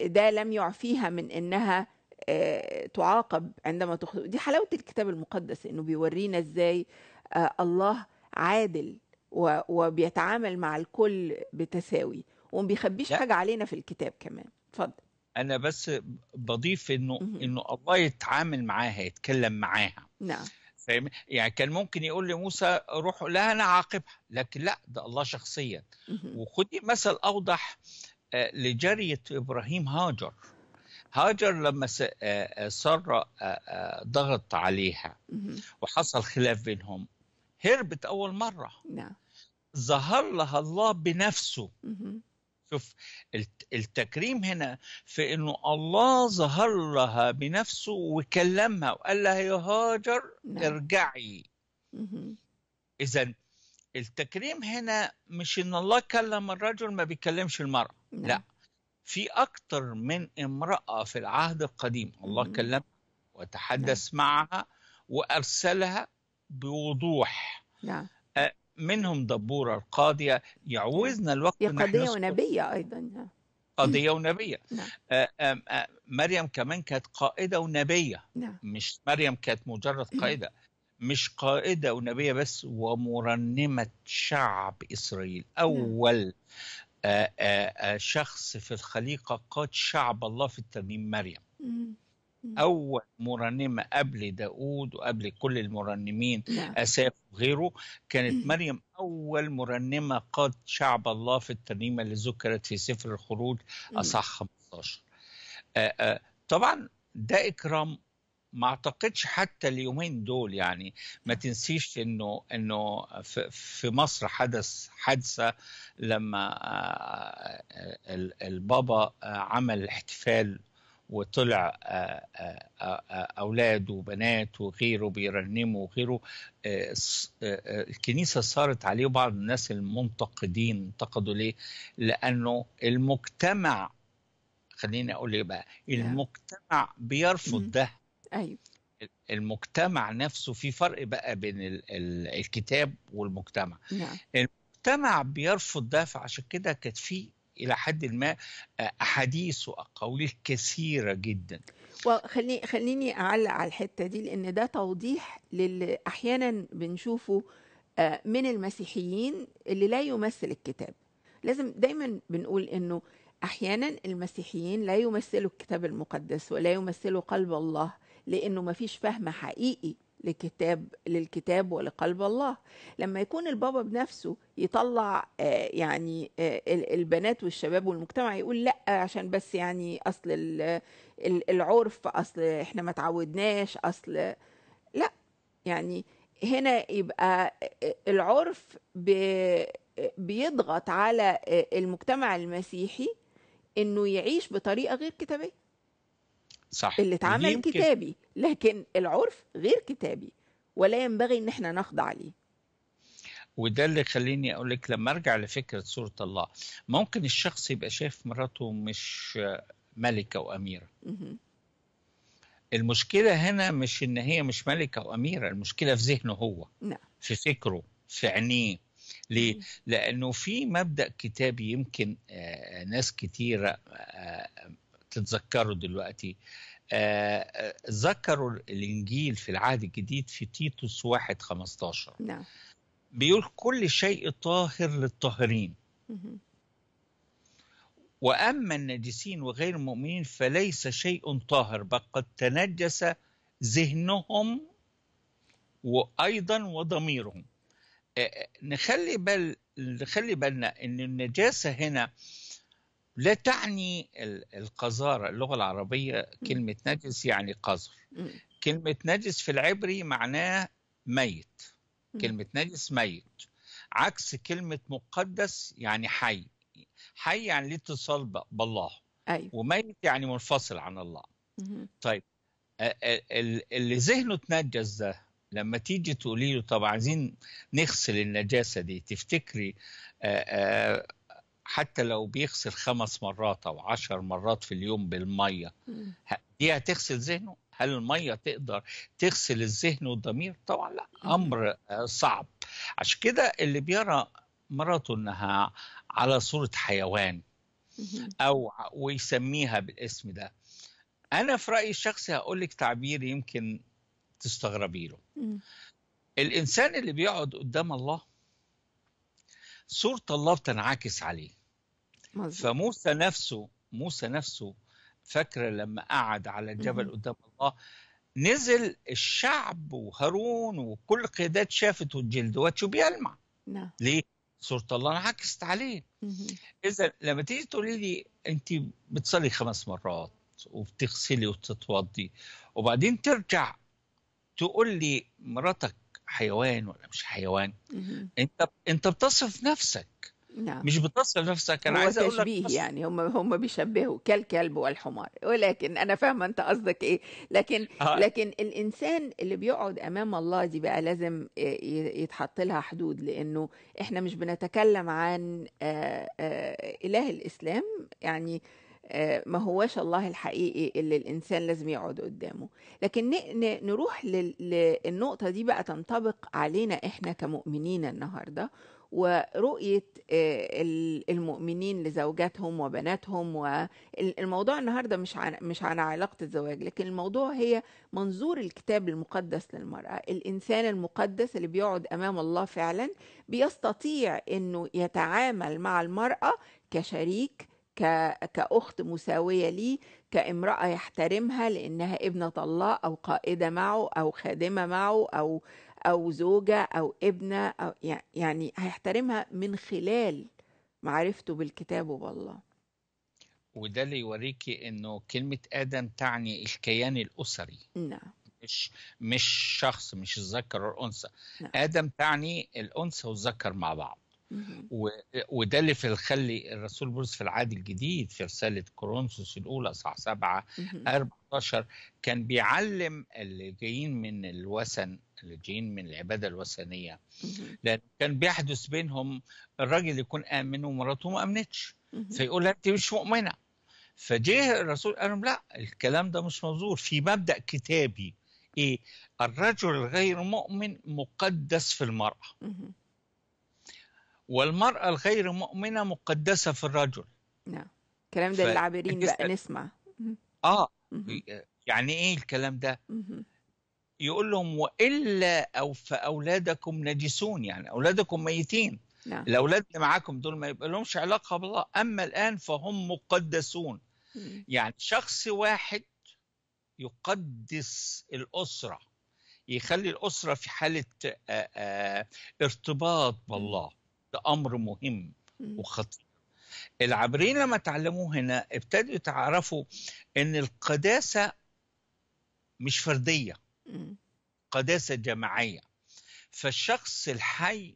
ده لم يعفيها من انها آه، تعاقب عندما تخطئ دي حلاوة الكتاب المقدس إنه بيورينا إزاي آه، الله عادل وبيتعامل مع الكل بتساوي وما بيخبيش حاجة علينا في الكتاب كمان اتفضل أنا بس بضيف إنه إنه الله يتعامل معاها يتكلم معاها نعم فاهم يعني كان ممكن يقول لموسى روح لا انا عاقبها لكن لا ده الله شخصيا وخدي مثل اوضح آه، لجاريه ابراهيم هاجر هاجر لما سارة آه، آه، آه، ضغط عليها وحصل خلاف بينهم هربت أول مرة نعم ظهر لها الله بنفسه شوف التكريم هنا في انه الله ظهر لها بنفسه وكلمها وقال لها يا هاجر نعم. ارجعي اذا التكريم هنا مش ان الله كلم الرجل ما بيكلمش المراه لا نعم. في أكثر من امرأة في العهد القديم الله كلمها وتحدث نعم. معها وأرسلها بوضوح نعم. آه، منهم دبورة القاضية يعوزنا نعم. الوقت قضية ونبية أيضا نعم. قضية ونبية نعم. آه، آه، مريم كمان كانت قائدة ونبية نعم. مش مريم كانت مجرد قائدة مش قائدة ونبية بس ومرنمة شعب إسرائيل نعم. أول آه، آه، آه، شخص في الخليقة قد شعب الله في الترنيم مريم أول مرنمة قبل داود وقبل كل المرنمين نعم. أساف وغيره كانت مريم أول مرنمة قد شعب الله في الترنيمة اللي ذكرت في سفر الخروج أصح 15 طبعا ده إكرام ما اعتقدش حتى اليومين دول يعني ما تنسيش انه انه في مصر حدث حادثه لما آه، البابا آه، عمل احتفال وطلع آه، اولاد وبنات وغيره بيرنموا وغيره الكنيسه صارت عليه بعض الناس المنتقدين انتقدوا ليه؟ لانه المجتمع خليني اقول ايه بقى نعم. المجتمع بيرفض ده ايوه المجتمع نفسه في فرق بقى بين ال ال الكتاب والمجتمع نعم. المجتمع بيرفض ده فعشان كده كانت في الى حد ما آه، احاديث واقاويل كثيره جدا وخليني خليني اعلق على الحته دي لان ده توضيح للي احيانا بنشوفه آه، من المسيحيين اللي لا يمثل الكتاب لازم دايما بنقول انه احيانا المسيحيين لا يمثلوا الكتاب المقدس ولا يمثلوا قلب الله لأنه مفيش فهم حقيقي لكتاب للكتاب ولقلب الله لما يكون البابا بنفسه يطلع آه، يعني آه، البنات والشباب والمجتمع يقول لا عشان بس يعني اصل العرف اصل احنا ما تعودناش اصل لا يعني هنا يبقى آه، العرف بيضغط على المجتمع المسيحي انه يعيش بطريقه غير كتابيه صح اللي اتعمل يمكن... كتابي لكن العرف غير كتابي ولا ينبغي ان احنا نخضع عليه وده اللي خليني اقول لك لما ارجع لفكره سوره الله ممكن الشخص يبقى شايف مراته مش ملكه واميره المشكله هنا مش ان هي مش ملكه واميره المشكله في ذهنه هو لا. نعم. في فكره في عينيه ليه؟ لانه في مبدا كتابي يمكن آه، ناس كتيره آه، تتذكروا دلوقتي آه، آه، ذكروا الانجيل في العهد الجديد في تيتوس 1 15 نعم بيقول كل شيء طاهر للطاهرين واما النجسين وغير المؤمنين فليس شيء طاهر بل قد تنجس ذهنهم وايضا وضميرهم آه، نخلي بال نخلي بالنا ان النجاسه هنا لا تعني القذارة اللغة العربية كلمة نجس يعني قذر كلمة نجس في العبري معناه ميت كلمة نجس ميت عكس كلمة مقدس يعني حي حي يعني ليه اتصال بالله أيوة. وميت يعني منفصل عن الله طيب اللي ذهنه اتنجس ده لما تيجي تقولي له طب عايزين نغسل النجاسة دي تفتكري حتى لو بيغسل خمس مرات او عشر مرات في اليوم بالميه دي هتغسل ذهنه هل الميه تقدر تغسل الذهن والضمير طبعا لا امر آه، صعب عشان كده اللي بيرى مراته انها على صوره حيوان او ويسميها بالاسم ده انا في رايي الشخصي هقول لك تعبير يمكن تستغربي له الانسان اللي بيقعد قدام الله صوره الله بتنعكس عليه مزبوط. فموسى نفسه موسى نفسه فاكر لما قعد على الجبل مم. قدام الله نزل الشعب وهارون وكل القيادات شافت والجلد شو بيلمع نعم ليه؟ صورة الله انعكست عليه إذا لما تيجي تقولي لي أنت بتصلي خمس مرات وبتغسلي وتتوضي وبعدين ترجع تقول لي مراتك حيوان ولا مش حيوان انت انت بتصف نفسك نعم. مش بتصل نفسك انا عايز اقول تشبيه لك يعني هم هم بيشبهوا كالكلب والحمار ولكن انا فاهمه انت قصدك ايه لكن آه. لكن الانسان اللي بيقعد امام الله دي بقى لازم يتحط لها حدود لانه احنا مش بنتكلم عن آه، آه، اله الاسلام يعني آه، ما هواش الله الحقيقي اللي الانسان لازم يقعد قدامه لكن نروح للنقطه دي بقى تنطبق علينا احنا كمؤمنين النهارده ورؤية آه، المؤمنين لزوجاتهم وبناتهم والموضوع النهاردة مش عن مش عن علاقة الزواج لكن الموضوع هي منظور الكتاب المقدس للمرأة الإنسان المقدس اللي بيقعد أمام الله فعلا بيستطيع أنه يتعامل مع المرأة كشريك كأخت مساوية ليه كامرأة يحترمها لأنها ابنة الله أو قائدة معه أو خادمة معه أو او زوجه او ابنه او يعني هيحترمها من خلال معرفته بالكتاب وبالله وده اللي يوريكي انه كلمه ادم تعني الكيان الاسري نعم مش مش شخص مش الذكر والانثى نعم. ادم تعني الانثى والذكر مع بعض وده اللي في الخلي الرسول بولس في العهد الجديد في رساله كورنثوس الاولى صح 7 14 كان بيعلم اللي جايين من الوثن الجين من العبادة الوثنية لأن كان بيحدث بينهم الراجل يكون آمن ومراته ما آمنتش فيقول لها أنت مش مؤمنة فجه الرسول قال لهم لا الكلام ده مش منظور في مبدأ كتابي إيه الرجل الغير مؤمن مقدس في المرأة والمرأة الغير مؤمنة مقدسة في الرجل نعم الكلام ده للعابرين بقى إيه؟ نسمع اه يعني ايه الكلام ده؟ يقول لهم والا او فاولادكم نجسون يعني اولادكم ميتين نعم. الاولاد اللي معاكم دول ما يبقى لهمش علاقه بالله اما الان فهم مقدسون مم. يعني شخص واحد يقدس الاسره يخلي الاسره في حاله ارتباط بالله ده امر مهم وخطير العبرين لما تعلموه هنا ابتدوا يتعرفوا ان القداسه مش فرديه قداسة جماعية فالشخص الحي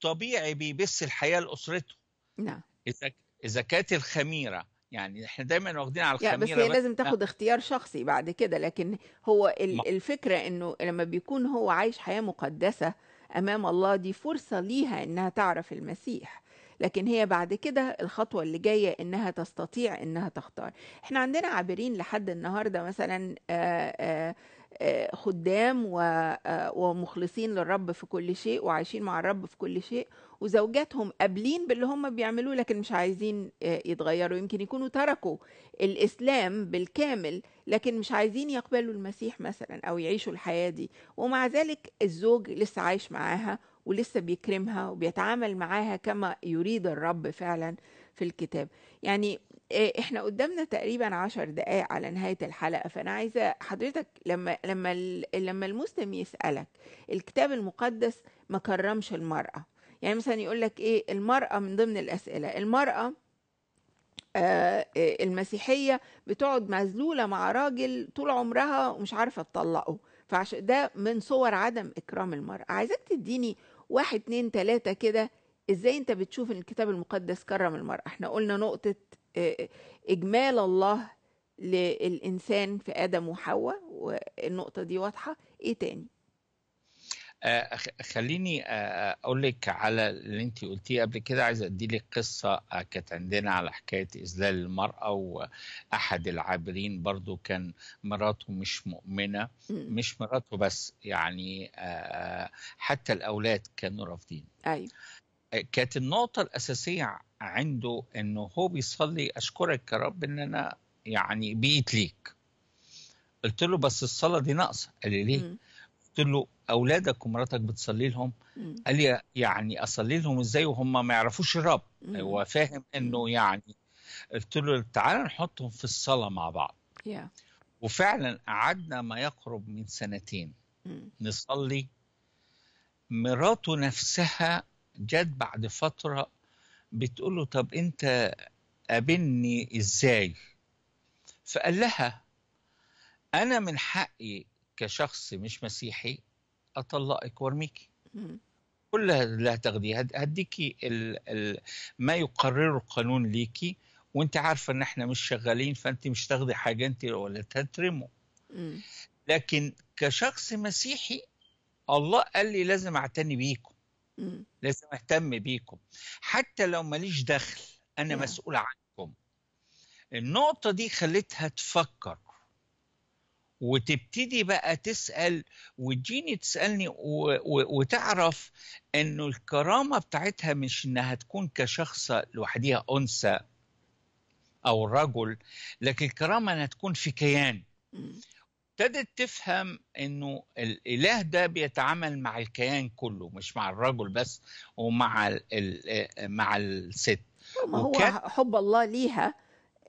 طبيعي بيبث الحياة لأسرته نعم إذا إذا كانت الخميرة يعني احنا دايما واخدين على الخميره بس هي لازم تاخد اختيار شخصي بعد كده لكن هو الفكره انه لما بيكون هو عايش حياه مقدسه امام الله دي فرصه ليها انها تعرف المسيح لكن هي بعد كده الخطوه اللي جايه انها تستطيع انها تختار احنا عندنا عابرين لحد النهارده مثلا آآ آه، آآ آه، خدام آه، ومخلصين للرب في كل شيء وعايشين مع الرب في كل شيء وزوجاتهم قابلين باللي هم بيعملوه لكن مش عايزين آه، يتغيروا يمكن يكونوا تركوا الاسلام بالكامل لكن مش عايزين يقبلوا المسيح مثلا او يعيشوا الحياه دي ومع ذلك الزوج لسه عايش معاها ولسه بيكرمها وبيتعامل معاها كما يريد الرب فعلا في الكتاب يعني آه، إحنا قدّامنا تقريبًا 10 دقايق على نهاية الحلقة، فأنا عايزة حضرتك لمّا لمّا لمّا المسلم يسألك الكتاب المقدس ما كرّمش المرأة، يعني مثلًا يقول لك إيه، المرأة من ضمن الأسئلة، المرأة آه،, آه المسيحية بتقعد مذلولة مع راجل طول عمرها ومش عارفة تطلّقه، فعش ده من صور عدم إكرام المرأة، عايزاك تدّيني واحد اتنين تلاتة كده إزاي أنت بتشوف إن الكتاب المقدس كرّم المرأة؟ إحنا قُلنا نقطة آه، إجمال الله للإنسان في آدم وحواء والنقطة دي واضحة إيه تاني؟ آه، خليني آه، اقول لك على اللي انت قلتيه قبل كده عايز ادي لك قصه كانت عندنا على حكايه اذلال المراه واحد العابرين برضو كان مراته مش مؤمنه مش مراته بس يعني حتى الاولاد كانوا رافضين ايوه كانت النقطة الأساسية عنده إنه هو بيصلي أشكرك يا رب إن أنا يعني بقيت ليك. قلت له بس الصلاة دي ناقصة، قال لي ليه؟ قلت له أولادك ومراتك بتصلي لهم؟ قال لي يعني أصلي لهم إزاي وهم ما يعرفوش الرب؟ هو فاهم إنه يعني قلت له تعالى نحطهم في الصلاة مع بعض. وفعلا قعدنا ما يقرب من سنتين نصلي مراته نفسها جت بعد فترة بتقول له طب أنت قابلني إزاي؟ فقال لها أنا من حقي كشخص مش مسيحي أطلقك وأرميكي كل اللي هتاخديه هديكي ال ال ما يقرره القانون ليكي وانت عارفه ان احنا مش شغالين فانت مش تاخدي حاجه انت ولا هترمه لكن كشخص مسيحي الله قال لي لازم اعتني بيكم لازم اهتم بيكم حتى لو ماليش دخل انا مم. نعم. مسؤول عنكم النقطه دي خلتها تفكر وتبتدي بقى تسال وتجيني تسالني وتعرف انه الكرامه بتاعتها مش انها تكون كشخص لوحديها انثى او رجل لكن الكرامه انها تكون في كيان ابتدت تفهم انه الاله ده بيتعامل مع الكيان كله مش مع الرجل بس ومع ال الـ آه، مع الست ما هو حب الله ليها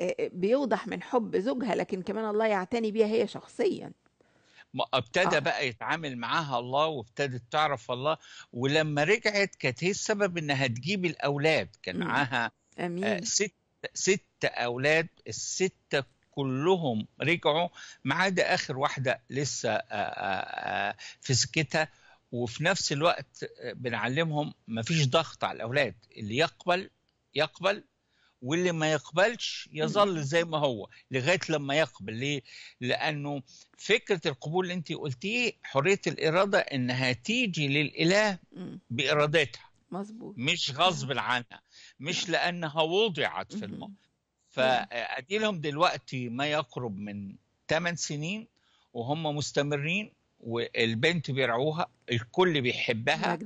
آه، آه، بيوضح من حب زوجها لكن كمان الله يعتني بيها هي شخصيا ابتدى آه. بقى يتعامل معاها الله وابتدت تعرف الله ولما رجعت كانت هي السبب انها تجيب الاولاد كان معاها آه ست ست اولاد السته كلهم رجعوا ما عدا اخر واحده لسه آه، آه، آه، في سكتها وفي نفس الوقت بنعلمهم ما فيش ضغط على الاولاد اللي يقبل يقبل واللي ما يقبلش يظل زي ما هو لغايه لما يقبل ليه؟ لانه فكره القبول اللي انت قلتيه حريه الاراده انها تيجي للاله بارادتها مظبوط مش غصب عنها مش نعم. لانها وضعت في الموضوع فادي لهم دلوقتي ما يقرب من 8 سنين وهم مستمرين والبنت بيرعوها الكل بيحبها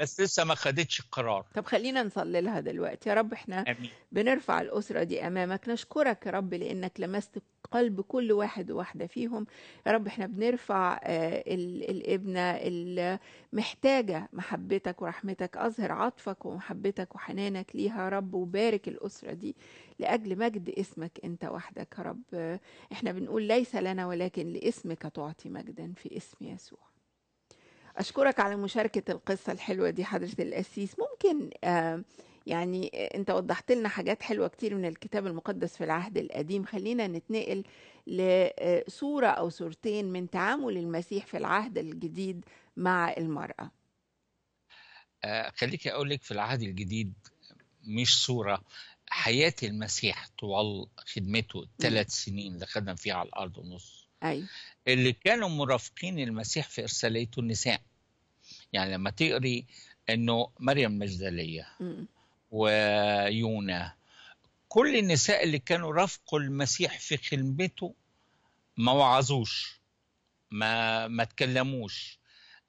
بس لسه ما خدتش قرار طب خلينا نصلي لها دلوقتي يا رب احنا أمين. بنرفع الاسره دي امامك نشكرك يا رب لانك لمست قلب كل واحد وواحدة فيهم يا رب احنا بنرفع آه، الابنة المحتاجة محبتك ورحمتك أظهر عطفك ومحبتك وحنانك ليها يا رب وبارك الأسرة دي لأجل مجد اسمك أنت وحدك يا رب احنا بنقول ليس لنا ولكن لاسمك تعطي مجدا في اسم يسوع أشكرك على مشاركة القصة الحلوة دي حضرة القسيس ممكن آه يعني آه، انت وضحت لنا حاجات حلوة كتير من الكتاب المقدس في العهد القديم خلينا نتنقل لصورة آه، أو صورتين من تعامل المسيح في العهد الجديد مع المرأة آه، خليك أقول لك في العهد الجديد مش صورة حياة المسيح طوال خدمته نعم. ثلاث سنين اللي خدم فيها على الأرض ونص أي. اللي كانوا مرافقين المسيح في إرساليته النساء يعني لما تقري انه مريم مجدليه ويونا كل النساء اللي كانوا رافقوا المسيح في خدمته ما وعظوش ما ما تكلموش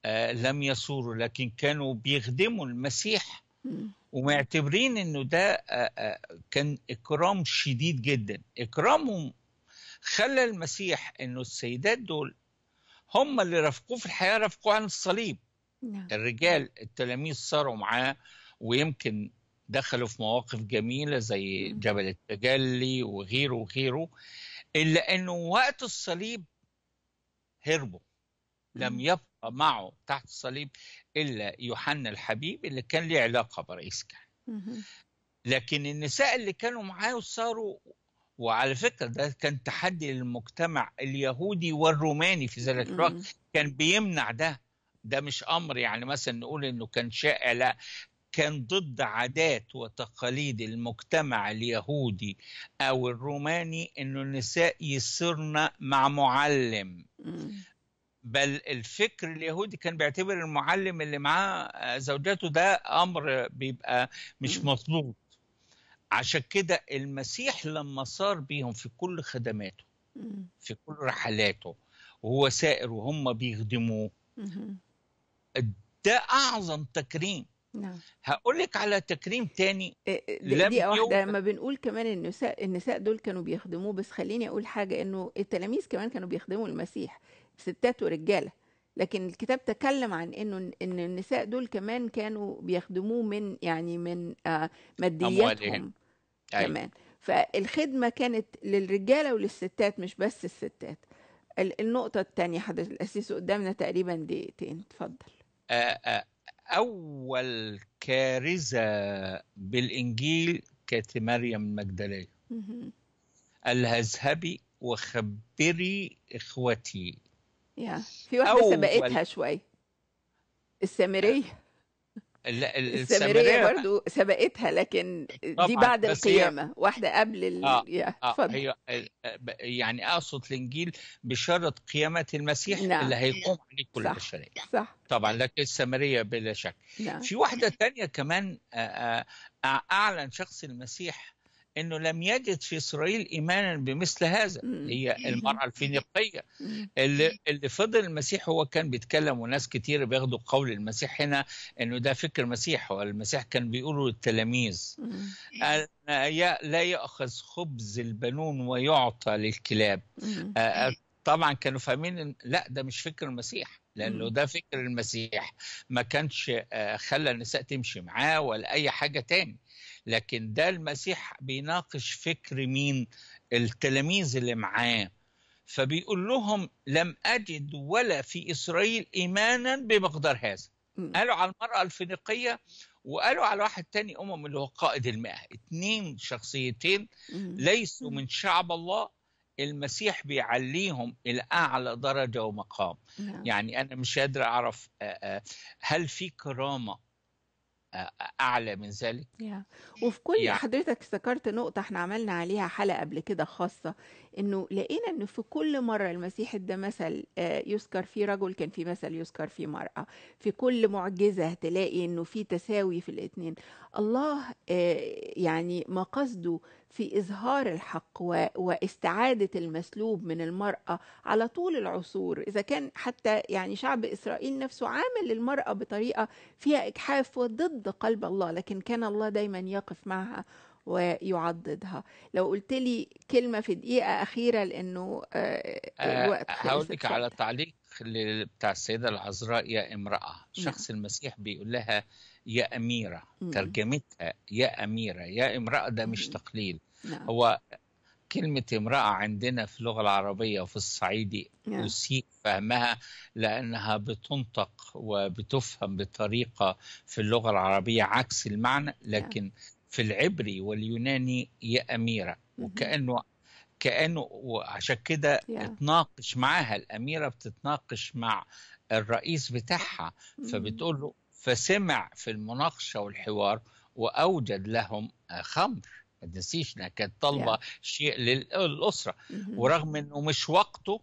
آه، لم يثوروا لكن كانوا بيخدموا المسيح ومعتبرين انه ده آه، آه، كان اكرام شديد جدا اكرامهم خلى المسيح انه السيدات دول هم اللي رافقوه في الحياه رافقوه عن الصليب نعم. الرجال التلاميذ صاروا معاه ويمكن دخلوا في مواقف جميلة زي جبل التجلي وغيره وغيره إلا أنه وقت الصليب هربوا لم يبقى معه تحت الصليب إلا يوحنا الحبيب اللي كان ليه علاقة برئيس كهنة لكن النساء اللي كانوا معاه وصاروا وعلى فكرة ده كان تحدي للمجتمع اليهودي والروماني في ذلك الوقت كان بيمنع ده ده مش امر يعني مثلا نقول انه كان شائع لا كان ضد عادات وتقاليد المجتمع اليهودي او الروماني انه النساء يصرن مع معلم بل الفكر اليهودي كان بيعتبر المعلم اللي معاه آه، زوجاته ده امر بيبقى مش مطلوب عشان كده المسيح لما صار بيهم في كل خدماته في كل رحلاته وهو سائر وهم بيخدموه ده اعظم تكريم نعم هقول لك على تكريم تاني آه، آه، لم دي واحدة يوم... لما بنقول كمان النساء النساء دول كانوا بيخدموه بس خليني اقول حاجة انه التلاميذ كمان كانوا بيخدموا المسيح ستات ورجالة لكن الكتاب تكلم عن انه ان النساء دول كمان كانوا بيخدموه من يعني من آه، مادياتهم أيوة. كمان فالخدمة كانت للرجالة وللستات مش بس الستات النقطة الثانية حضرتك الأسيس قدامنا تقريبا دقيقتين اتفضل أول كارثة بالإنجيل كانت مريم المجدلية قال لها اذهبي وخبري إخوتي يا في واحدة سبقتها شوية السامرية السامريه برضو سبقتها لكن دي بعد القيامه هي... واحده قبل ال... آه آه هي يعني اقصد الانجيل بشرط قيامه المسيح نعم. اللي هيقوم عليه كل البشريه صح صح طبعا لكن السامريه بلا شك نعم. في واحده ثانيه كمان آه، آه، اعلن شخص المسيح انه لم يجد في اسرائيل ايمانا بمثل هذا هي المراه الفينيقيه اللي اللي فضل المسيح هو كان بيتكلم وناس كتير بياخدوا قول المسيح هنا انه ده فكر هو والمسيح كان بيقوله للتلاميذ لا ياخذ خبز البنون ويعطى للكلاب طبعا كانوا فاهمين لا ده مش فكر المسيح لانه ده فكر المسيح ما كانش خلى النساء تمشي معاه ولا اي حاجه تاني لكن ده المسيح بيناقش فكر مين التلاميذ اللي معاه فبيقول لهم لم أجد ولا في إسرائيل إيمانا بمقدار هذا قالوا على المرأة الفينيقية وقالوا على واحد تاني أمم اللي هو قائد المئة اتنين شخصيتين ليسوا من شعب الله المسيح بيعليهم الأعلى درجة ومقام نعم. يعني أنا مش قادر أعرف آه، آه، هل في كرامة اعلى من ذلك yeah. وفي كل يعني. حضرتك ذكرت نقطه احنا عملنا عليها حلقه قبل كده خاصه انه لقينا ان في كل مره المسيح ادى مثل آه، يذكر فيه رجل كان في مثل يذكر فيه مراه في كل معجزه تلاقي انه في تساوي في الاثنين الله آه، يعني ما قصده في إظهار الحق واستعادة المسلوب من المرأة على طول العصور إذا كان حتى يعني شعب إسرائيل نفسه عامل للمرأة بطريقة فيها إجحاف وضد قلب الله لكن كان الله دايما يقف معها ويعضدها لو قلت لي كلمة في دقيقة أخيرة لأنه آه، آه، الوقت هقول لك على تعليق بتاع السيدة العذراء يا امرأة نعم. شخص نعم. المسيح بيقول لها يا أميرة مم. ترجمتها يا أميرة يا امرأة ده مش تقليل نعم. هو كلمة امرأة عندنا في اللغة العربية وفي الصعيدي نعم. فهمها لأنها بتنطق وبتفهم بطريقة في اللغة العربية عكس المعنى نعم. لكن نعم. في العبري واليوناني يا أميرة وكأنه كأنه عشان كده yeah. اتناقش معاها الأميرة بتتناقش مع الرئيس بتاعها فبتقول له فسمع في المناقشه والحوار واوجد لهم خمر ما تنسيش انها كانت طالبه yeah. شيء للاسره mm -hmm. ورغم انه مش وقته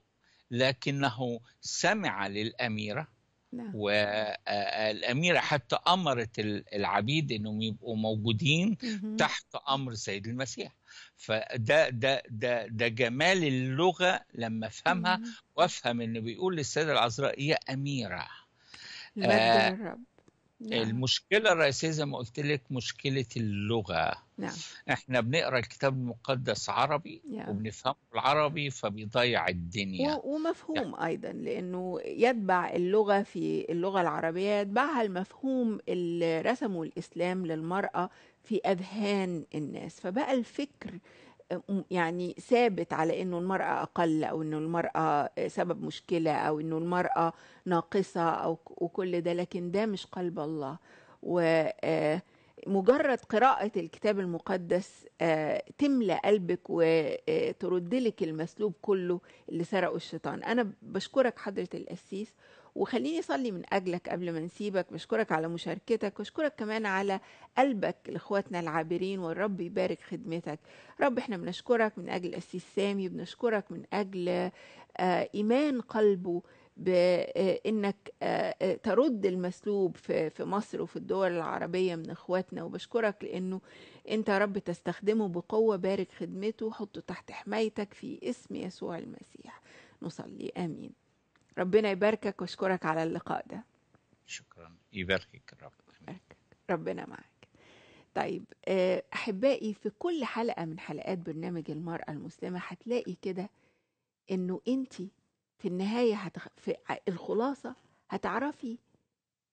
لكنه سمع للاميره no. نعم. والاميره آه، آه، حتى امرت العبيد انهم يبقوا موجودين mm -hmm. تحت امر سيد المسيح فده ده ده ده جمال اللغه لما افهمها mm -hmm. وافهم انه بيقول للسيده العذراء هي اميره آه الرب نعم. المشكلة الرئيسية زي ما قلت لك مشكلة اللغة نعم. احنا بنقرا الكتاب المقدس عربي نعم. وبنفهمه العربي فبيضيع الدنيا و... ومفهوم نعم. أيضا لأنه يتبع اللغة في اللغة العربية يتبعها المفهوم اللي رسمه الإسلام للمرأة في أذهان الناس فبقى الفكر يعني ثابت على انه المراه اقل او انه المراه آه، سبب مشكله او انه المراه ناقصه او وكل ده لكن ده مش قلب الله ومجرد آه، قراءة الكتاب المقدس آه، تملى قلبك وترد لك المسلوب كله اللي سرقه الشيطان أنا بشكرك حضرة القسيس وخليني أصلي من أجلك قبل ما نسيبك بشكرك على مشاركتك وأشكرك كمان على قلبك لإخواتنا العابرين والرب يبارك خدمتك رب إحنا بنشكرك من أجل أسيس سامي بنشكرك من أجل آه، إيمان قلبه بانك آه، آه، ترد المسلوب في مصر وفي الدول العربيه من اخواتنا وبشكرك لانه انت يا رب تستخدمه بقوه بارك خدمته حطه تحت حمايتك في اسم يسوع المسيح نصلي امين ربنا يباركك واشكرك على اللقاء ده شكرا يباركك الرب ربنا معك طيب آه، احبائي في كل حلقه من حلقات برنامج المراه المسلمه هتلاقي كده انه انت في النهايه هتخ... في الخلاصه هتعرفي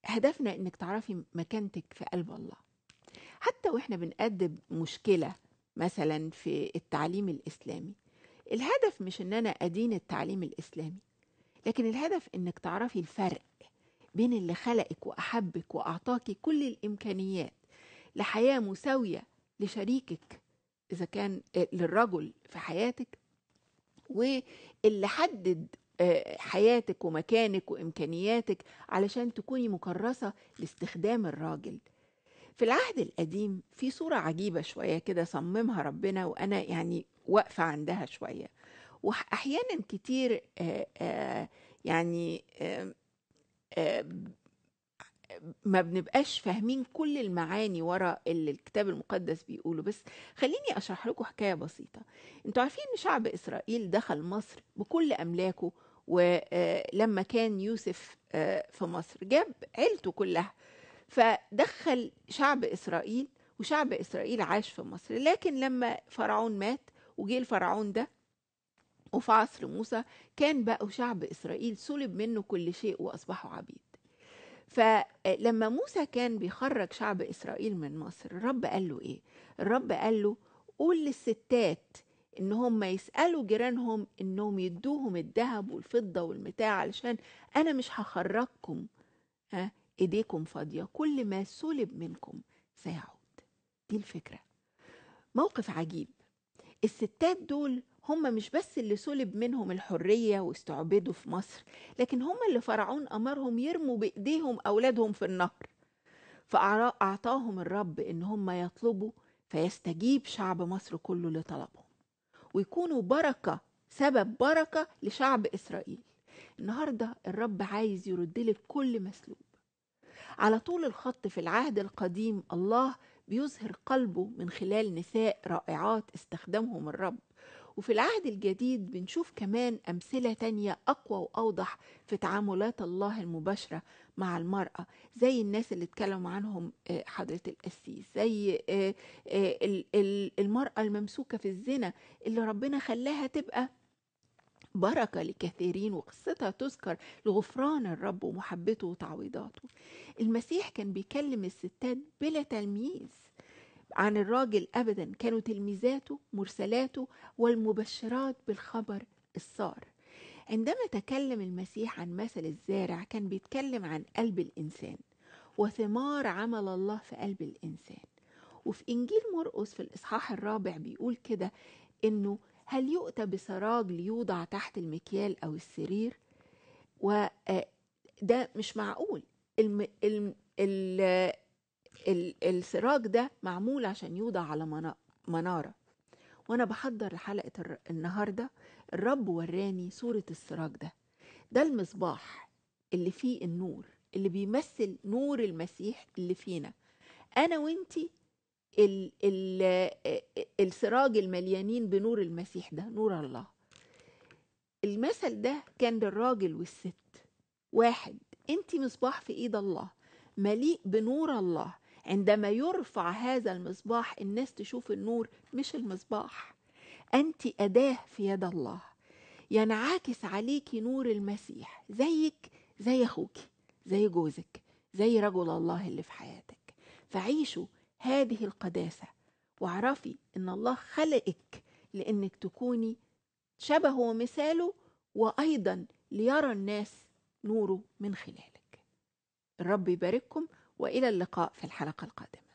هدفنا انك تعرفي مكانتك في قلب الله حتى واحنا بنقدم مشكله مثلا في التعليم الاسلامي الهدف مش ان انا ادين التعليم الاسلامي لكن الهدف انك تعرفي الفرق بين اللي خلقك واحبك واعطاكي كل الامكانيات لحياه مساويه لشريكك اذا كان آه، للرجل في حياتك واللي حدد آه، حياتك ومكانك وامكانياتك علشان تكوني مكرسه لاستخدام الراجل في العهد القديم في صوره عجيبه شويه كده صممها ربنا وانا يعني واقفه عندها شويه واحيانا كتير آه، آه، يعني آه، ما بنبقاش فاهمين كل المعاني وراء اللي الكتاب المقدس بيقوله بس خليني اشرح لكم حكايه بسيطه انتوا عارفين ان شعب اسرائيل دخل مصر بكل املاكه ولما كان يوسف في مصر جاب عيلته كلها فدخل شعب اسرائيل وشعب اسرائيل عاش في مصر لكن لما فرعون مات وجه الفرعون ده وفي عصر موسى كان بقوا شعب إسرائيل سلب منه كل شيء وأصبحوا عبيد فلما موسى كان بيخرج شعب إسرائيل من مصر الرب قال له إيه؟ الرب قال له قول للستات إن هم يسألوا جيرانهم إنهم يدوهم الذهب والفضة والمتاع علشان أنا مش هخرجكم ها إيديكم فاضية كل ما سلب منكم سيعود دي الفكرة موقف عجيب الستات دول هم مش بس اللي سلب منهم الحرية واستعبدوا في مصر لكن هم اللي فرعون أمرهم يرموا بإيديهم أولادهم في النهر فأعطاهم الرب إن هم يطلبوا فيستجيب شعب مصر كله لطلبهم ويكونوا بركة سبب بركة لشعب إسرائيل النهاردة الرب عايز يرد لك كل مسلوب على طول الخط في العهد القديم الله بيظهر قلبه من خلال نساء رائعات استخدمهم الرب وفي العهد الجديد بنشوف كمان أمثلة تانية أقوى وأوضح في تعاملات الله المباشرة مع المرأة زي الناس اللي اتكلموا عنهم آه، حضرة القسيس زي آه، آه، المرأة الممسوكة في الزنا اللي ربنا خلاها تبقى بركة لكثيرين وقصتها تذكر لغفران الرب ومحبته وتعويضاته المسيح كان بيكلم الستات بلا تلميذ عن الراجل أبدا كانوا تلميذاته مرسلاته والمبشرات بالخبر السار عندما تكلم المسيح عن مثل الزارع كان بيتكلم عن قلب الإنسان وثمار عمل الله في قلب الإنسان وفي إنجيل مرقس في الإصحاح الرابع بيقول كده إنه هل يؤتى بسراج ليوضع تحت المكيال أو السرير وده آه، مش معقول الم... الم... ال... السراج ده معمول عشان يوضع على منارة وانا بحضر لحلقة النهاردة الرب وراني صورة السراج ده ده المصباح اللي فيه النور اللي بيمثل نور المسيح اللي فينا انا وانتي الـ الـ السراج المليانين بنور المسيح ده نور الله المثل ده كان للراجل والست واحد انت مصباح في ايد الله مليء بنور الله عندما يرفع هذا المصباح الناس تشوف النور مش المصباح أنت أداة في يد الله ينعكس عليكي نور المسيح زيك زي أخوك زي جوزك زي رجل الله اللي في حياتك فعيشوا هذه القداسة واعرفي إن الله خلقك لإنك تكوني شبهه ومثاله وأيضا ليرى الناس نوره من خلالك الرب يبارككم والى اللقاء في الحلقه القادمه